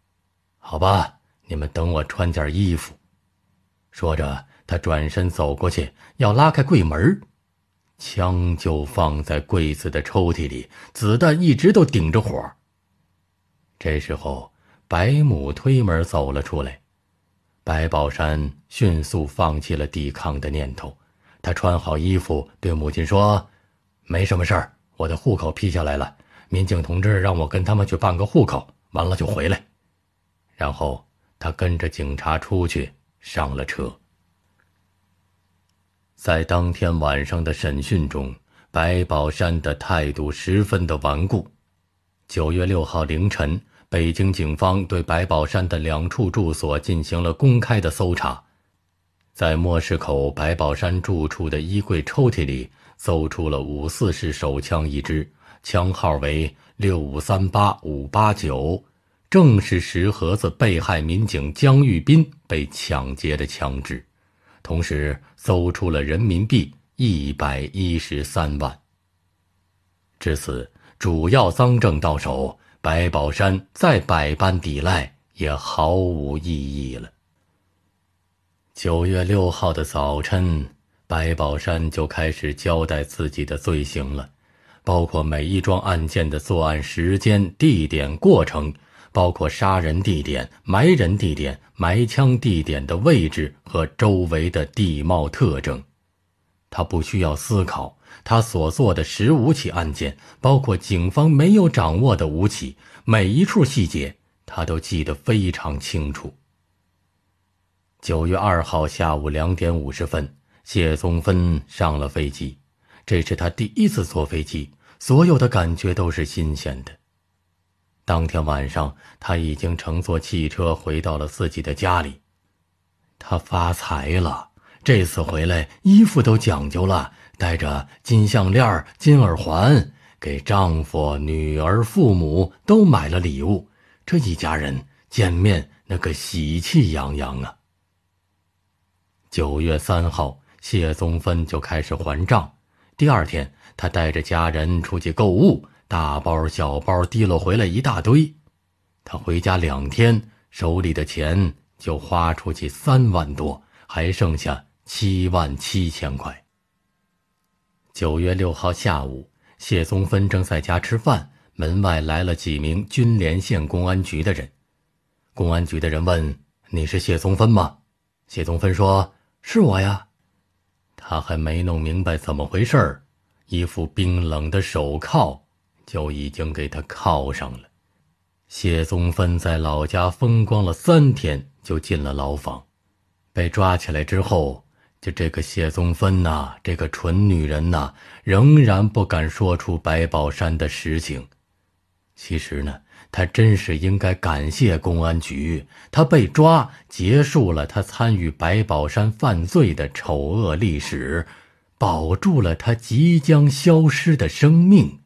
好吧，你们等我穿件衣服。”说着，他转身走过去，要拉开柜门。枪就放在柜子的抽屉里，子弹一直都顶着火。这时候，白母推门走了出来。白宝山迅速放弃了抵抗的念头。他穿好衣服，对母亲说：“没什么事儿，我的户口批下来了。”民警同志让我跟他们去办个户口，完了就回来。然后他跟着警察出去上了车。在当天晚上的审讯中，白宝山的态度十分的顽固。九月六号凌晨，北京警方对白宝山的两处住所进行了公开的搜查，在末世口白宝山住处的衣柜抽屉里搜出了五四式手枪一支。枪号为六五三八五八九，正是石河子被害民警江玉斌被抢劫的枪支。同时，搜出了人民币一百一十三万。至此，主要赃证到手，白宝山再百般抵赖也毫无意义了。九月六号的早晨，白宝山就开始交代自己的罪行了。包括每一桩案件的作案时间、地点、过程，包括杀人地点、埋人地点、埋枪地点的位置和周围的地貌特征。他不需要思考，他所做的十五起案件，包括警方没有掌握的五起，每一处细节他都记得非常清楚。九月二号下午两点五十分，谢宗芬上了飞机。这是他第一次坐飞机，所有的感觉都是新鲜的。当天晚上，他已经乘坐汽车回到了自己的家里。他发财了，这次回来衣服都讲究了，带着金项链、金耳环，给丈夫、女儿、父母都买了礼物。这一家人见面那个喜气洋洋啊！九月三号，谢宗芬就开始还账。第二天，他带着家人出去购物，大包小包提了回来一大堆。他回家两天，手里的钱就花出去三万多，还剩下七万七千块。九月六号下午，谢宗芬正在家吃饭，门外来了几名军连县公安局的人。公安局的人问：“你是谢宗芬吗？”谢宗芬说：“是我呀。”他还没弄明白怎么回事儿，一副冰冷的手铐就已经给他铐上了。谢宗芬在老家风光了三天，就进了牢房。被抓起来之后，就这个谢宗芬呐，这个蠢女人呐，仍然不敢说出白宝山的实情。其实呢。他真是应该感谢公安局，他被抓，结束了他参与白宝山犯罪的丑恶历史，保住了他即将消失的生命。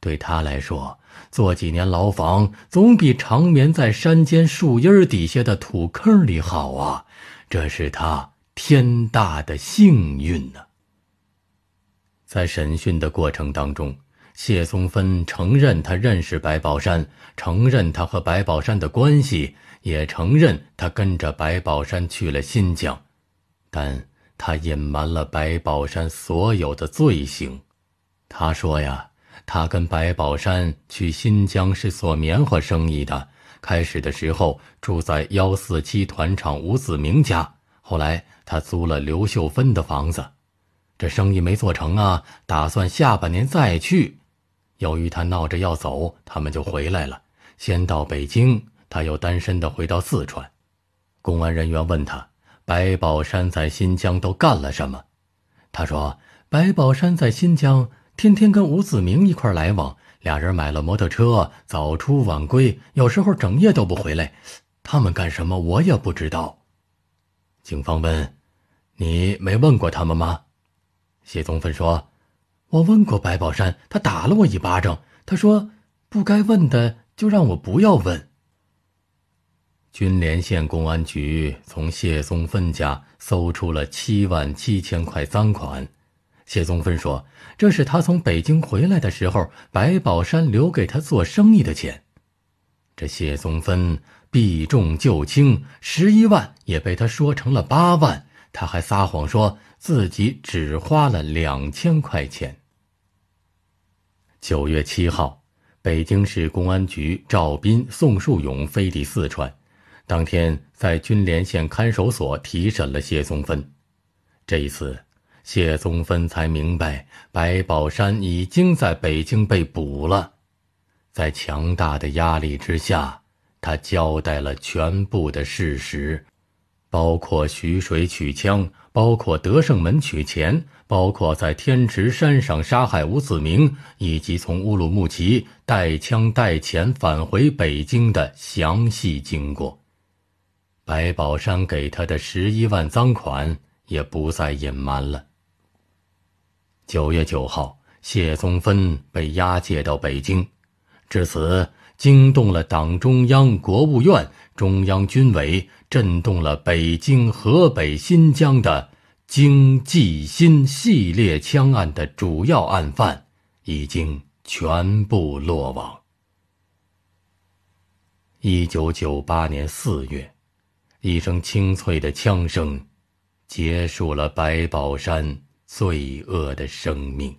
对他来说，坐几年牢房总比长眠在山间树荫底下的土坑里好啊！这是他天大的幸运呢。在审讯的过程当中。谢松芬承认他认识白宝山，承认他和白宝山的关系，也承认他跟着白宝山去了新疆，但他隐瞒了白宝山所有的罪行。他说呀，他跟白宝山去新疆是做棉花生意的，开始的时候住在幺四七团长吴子明家，后来他租了刘秀芬的房子。这生意没做成啊，打算下半年再去。由于他闹着要走，他们就回来了。先到北京，他又单身的回到四川。公安人员问他：“白宝山在新疆都干了什么？”他说：“白宝山在新疆天天跟吴子明一块来往，俩人买了摩托车，早出晚归，有时候整夜都不回来。他们干什么，我也不知道。”警方问：“你没问过他们吗？”谢宗芬说。我问过白宝山，他打了我一巴掌。他说：“不该问的就让我不要问。”军连县公安局从谢宗芬家搜出了七万七千块赃款。谢宗芬说：“这是他从北京回来的时候，白宝山留给他做生意的钱。”这谢宗芬避重就轻，十一万也被他说成了八万。他还撒谎说自己只花了两千块钱。九月七号，北京市公安局赵斌、宋树勇飞抵四川，当天在军连县看守所提审了谢宗芬。这一次，谢宗芬才明白白宝山已经在北京被捕了。在强大的压力之下，他交代了全部的事实，包括徐水取枪，包括德胜门取钱。包括在天池山上杀害吴子明，以及从乌鲁木齐带枪带钱返回北京的详细经过，白宝山给他的十一万赃款也不再隐瞒了。九月九号，谢宗芬被押解到北京，至此惊动了党中央、国务院、中央军委，震动了北京、河北、新疆的。经冀新系列枪案的主要案犯已经全部落网。一九九八年四月，一声清脆的枪声，结束了白宝山罪恶的生命。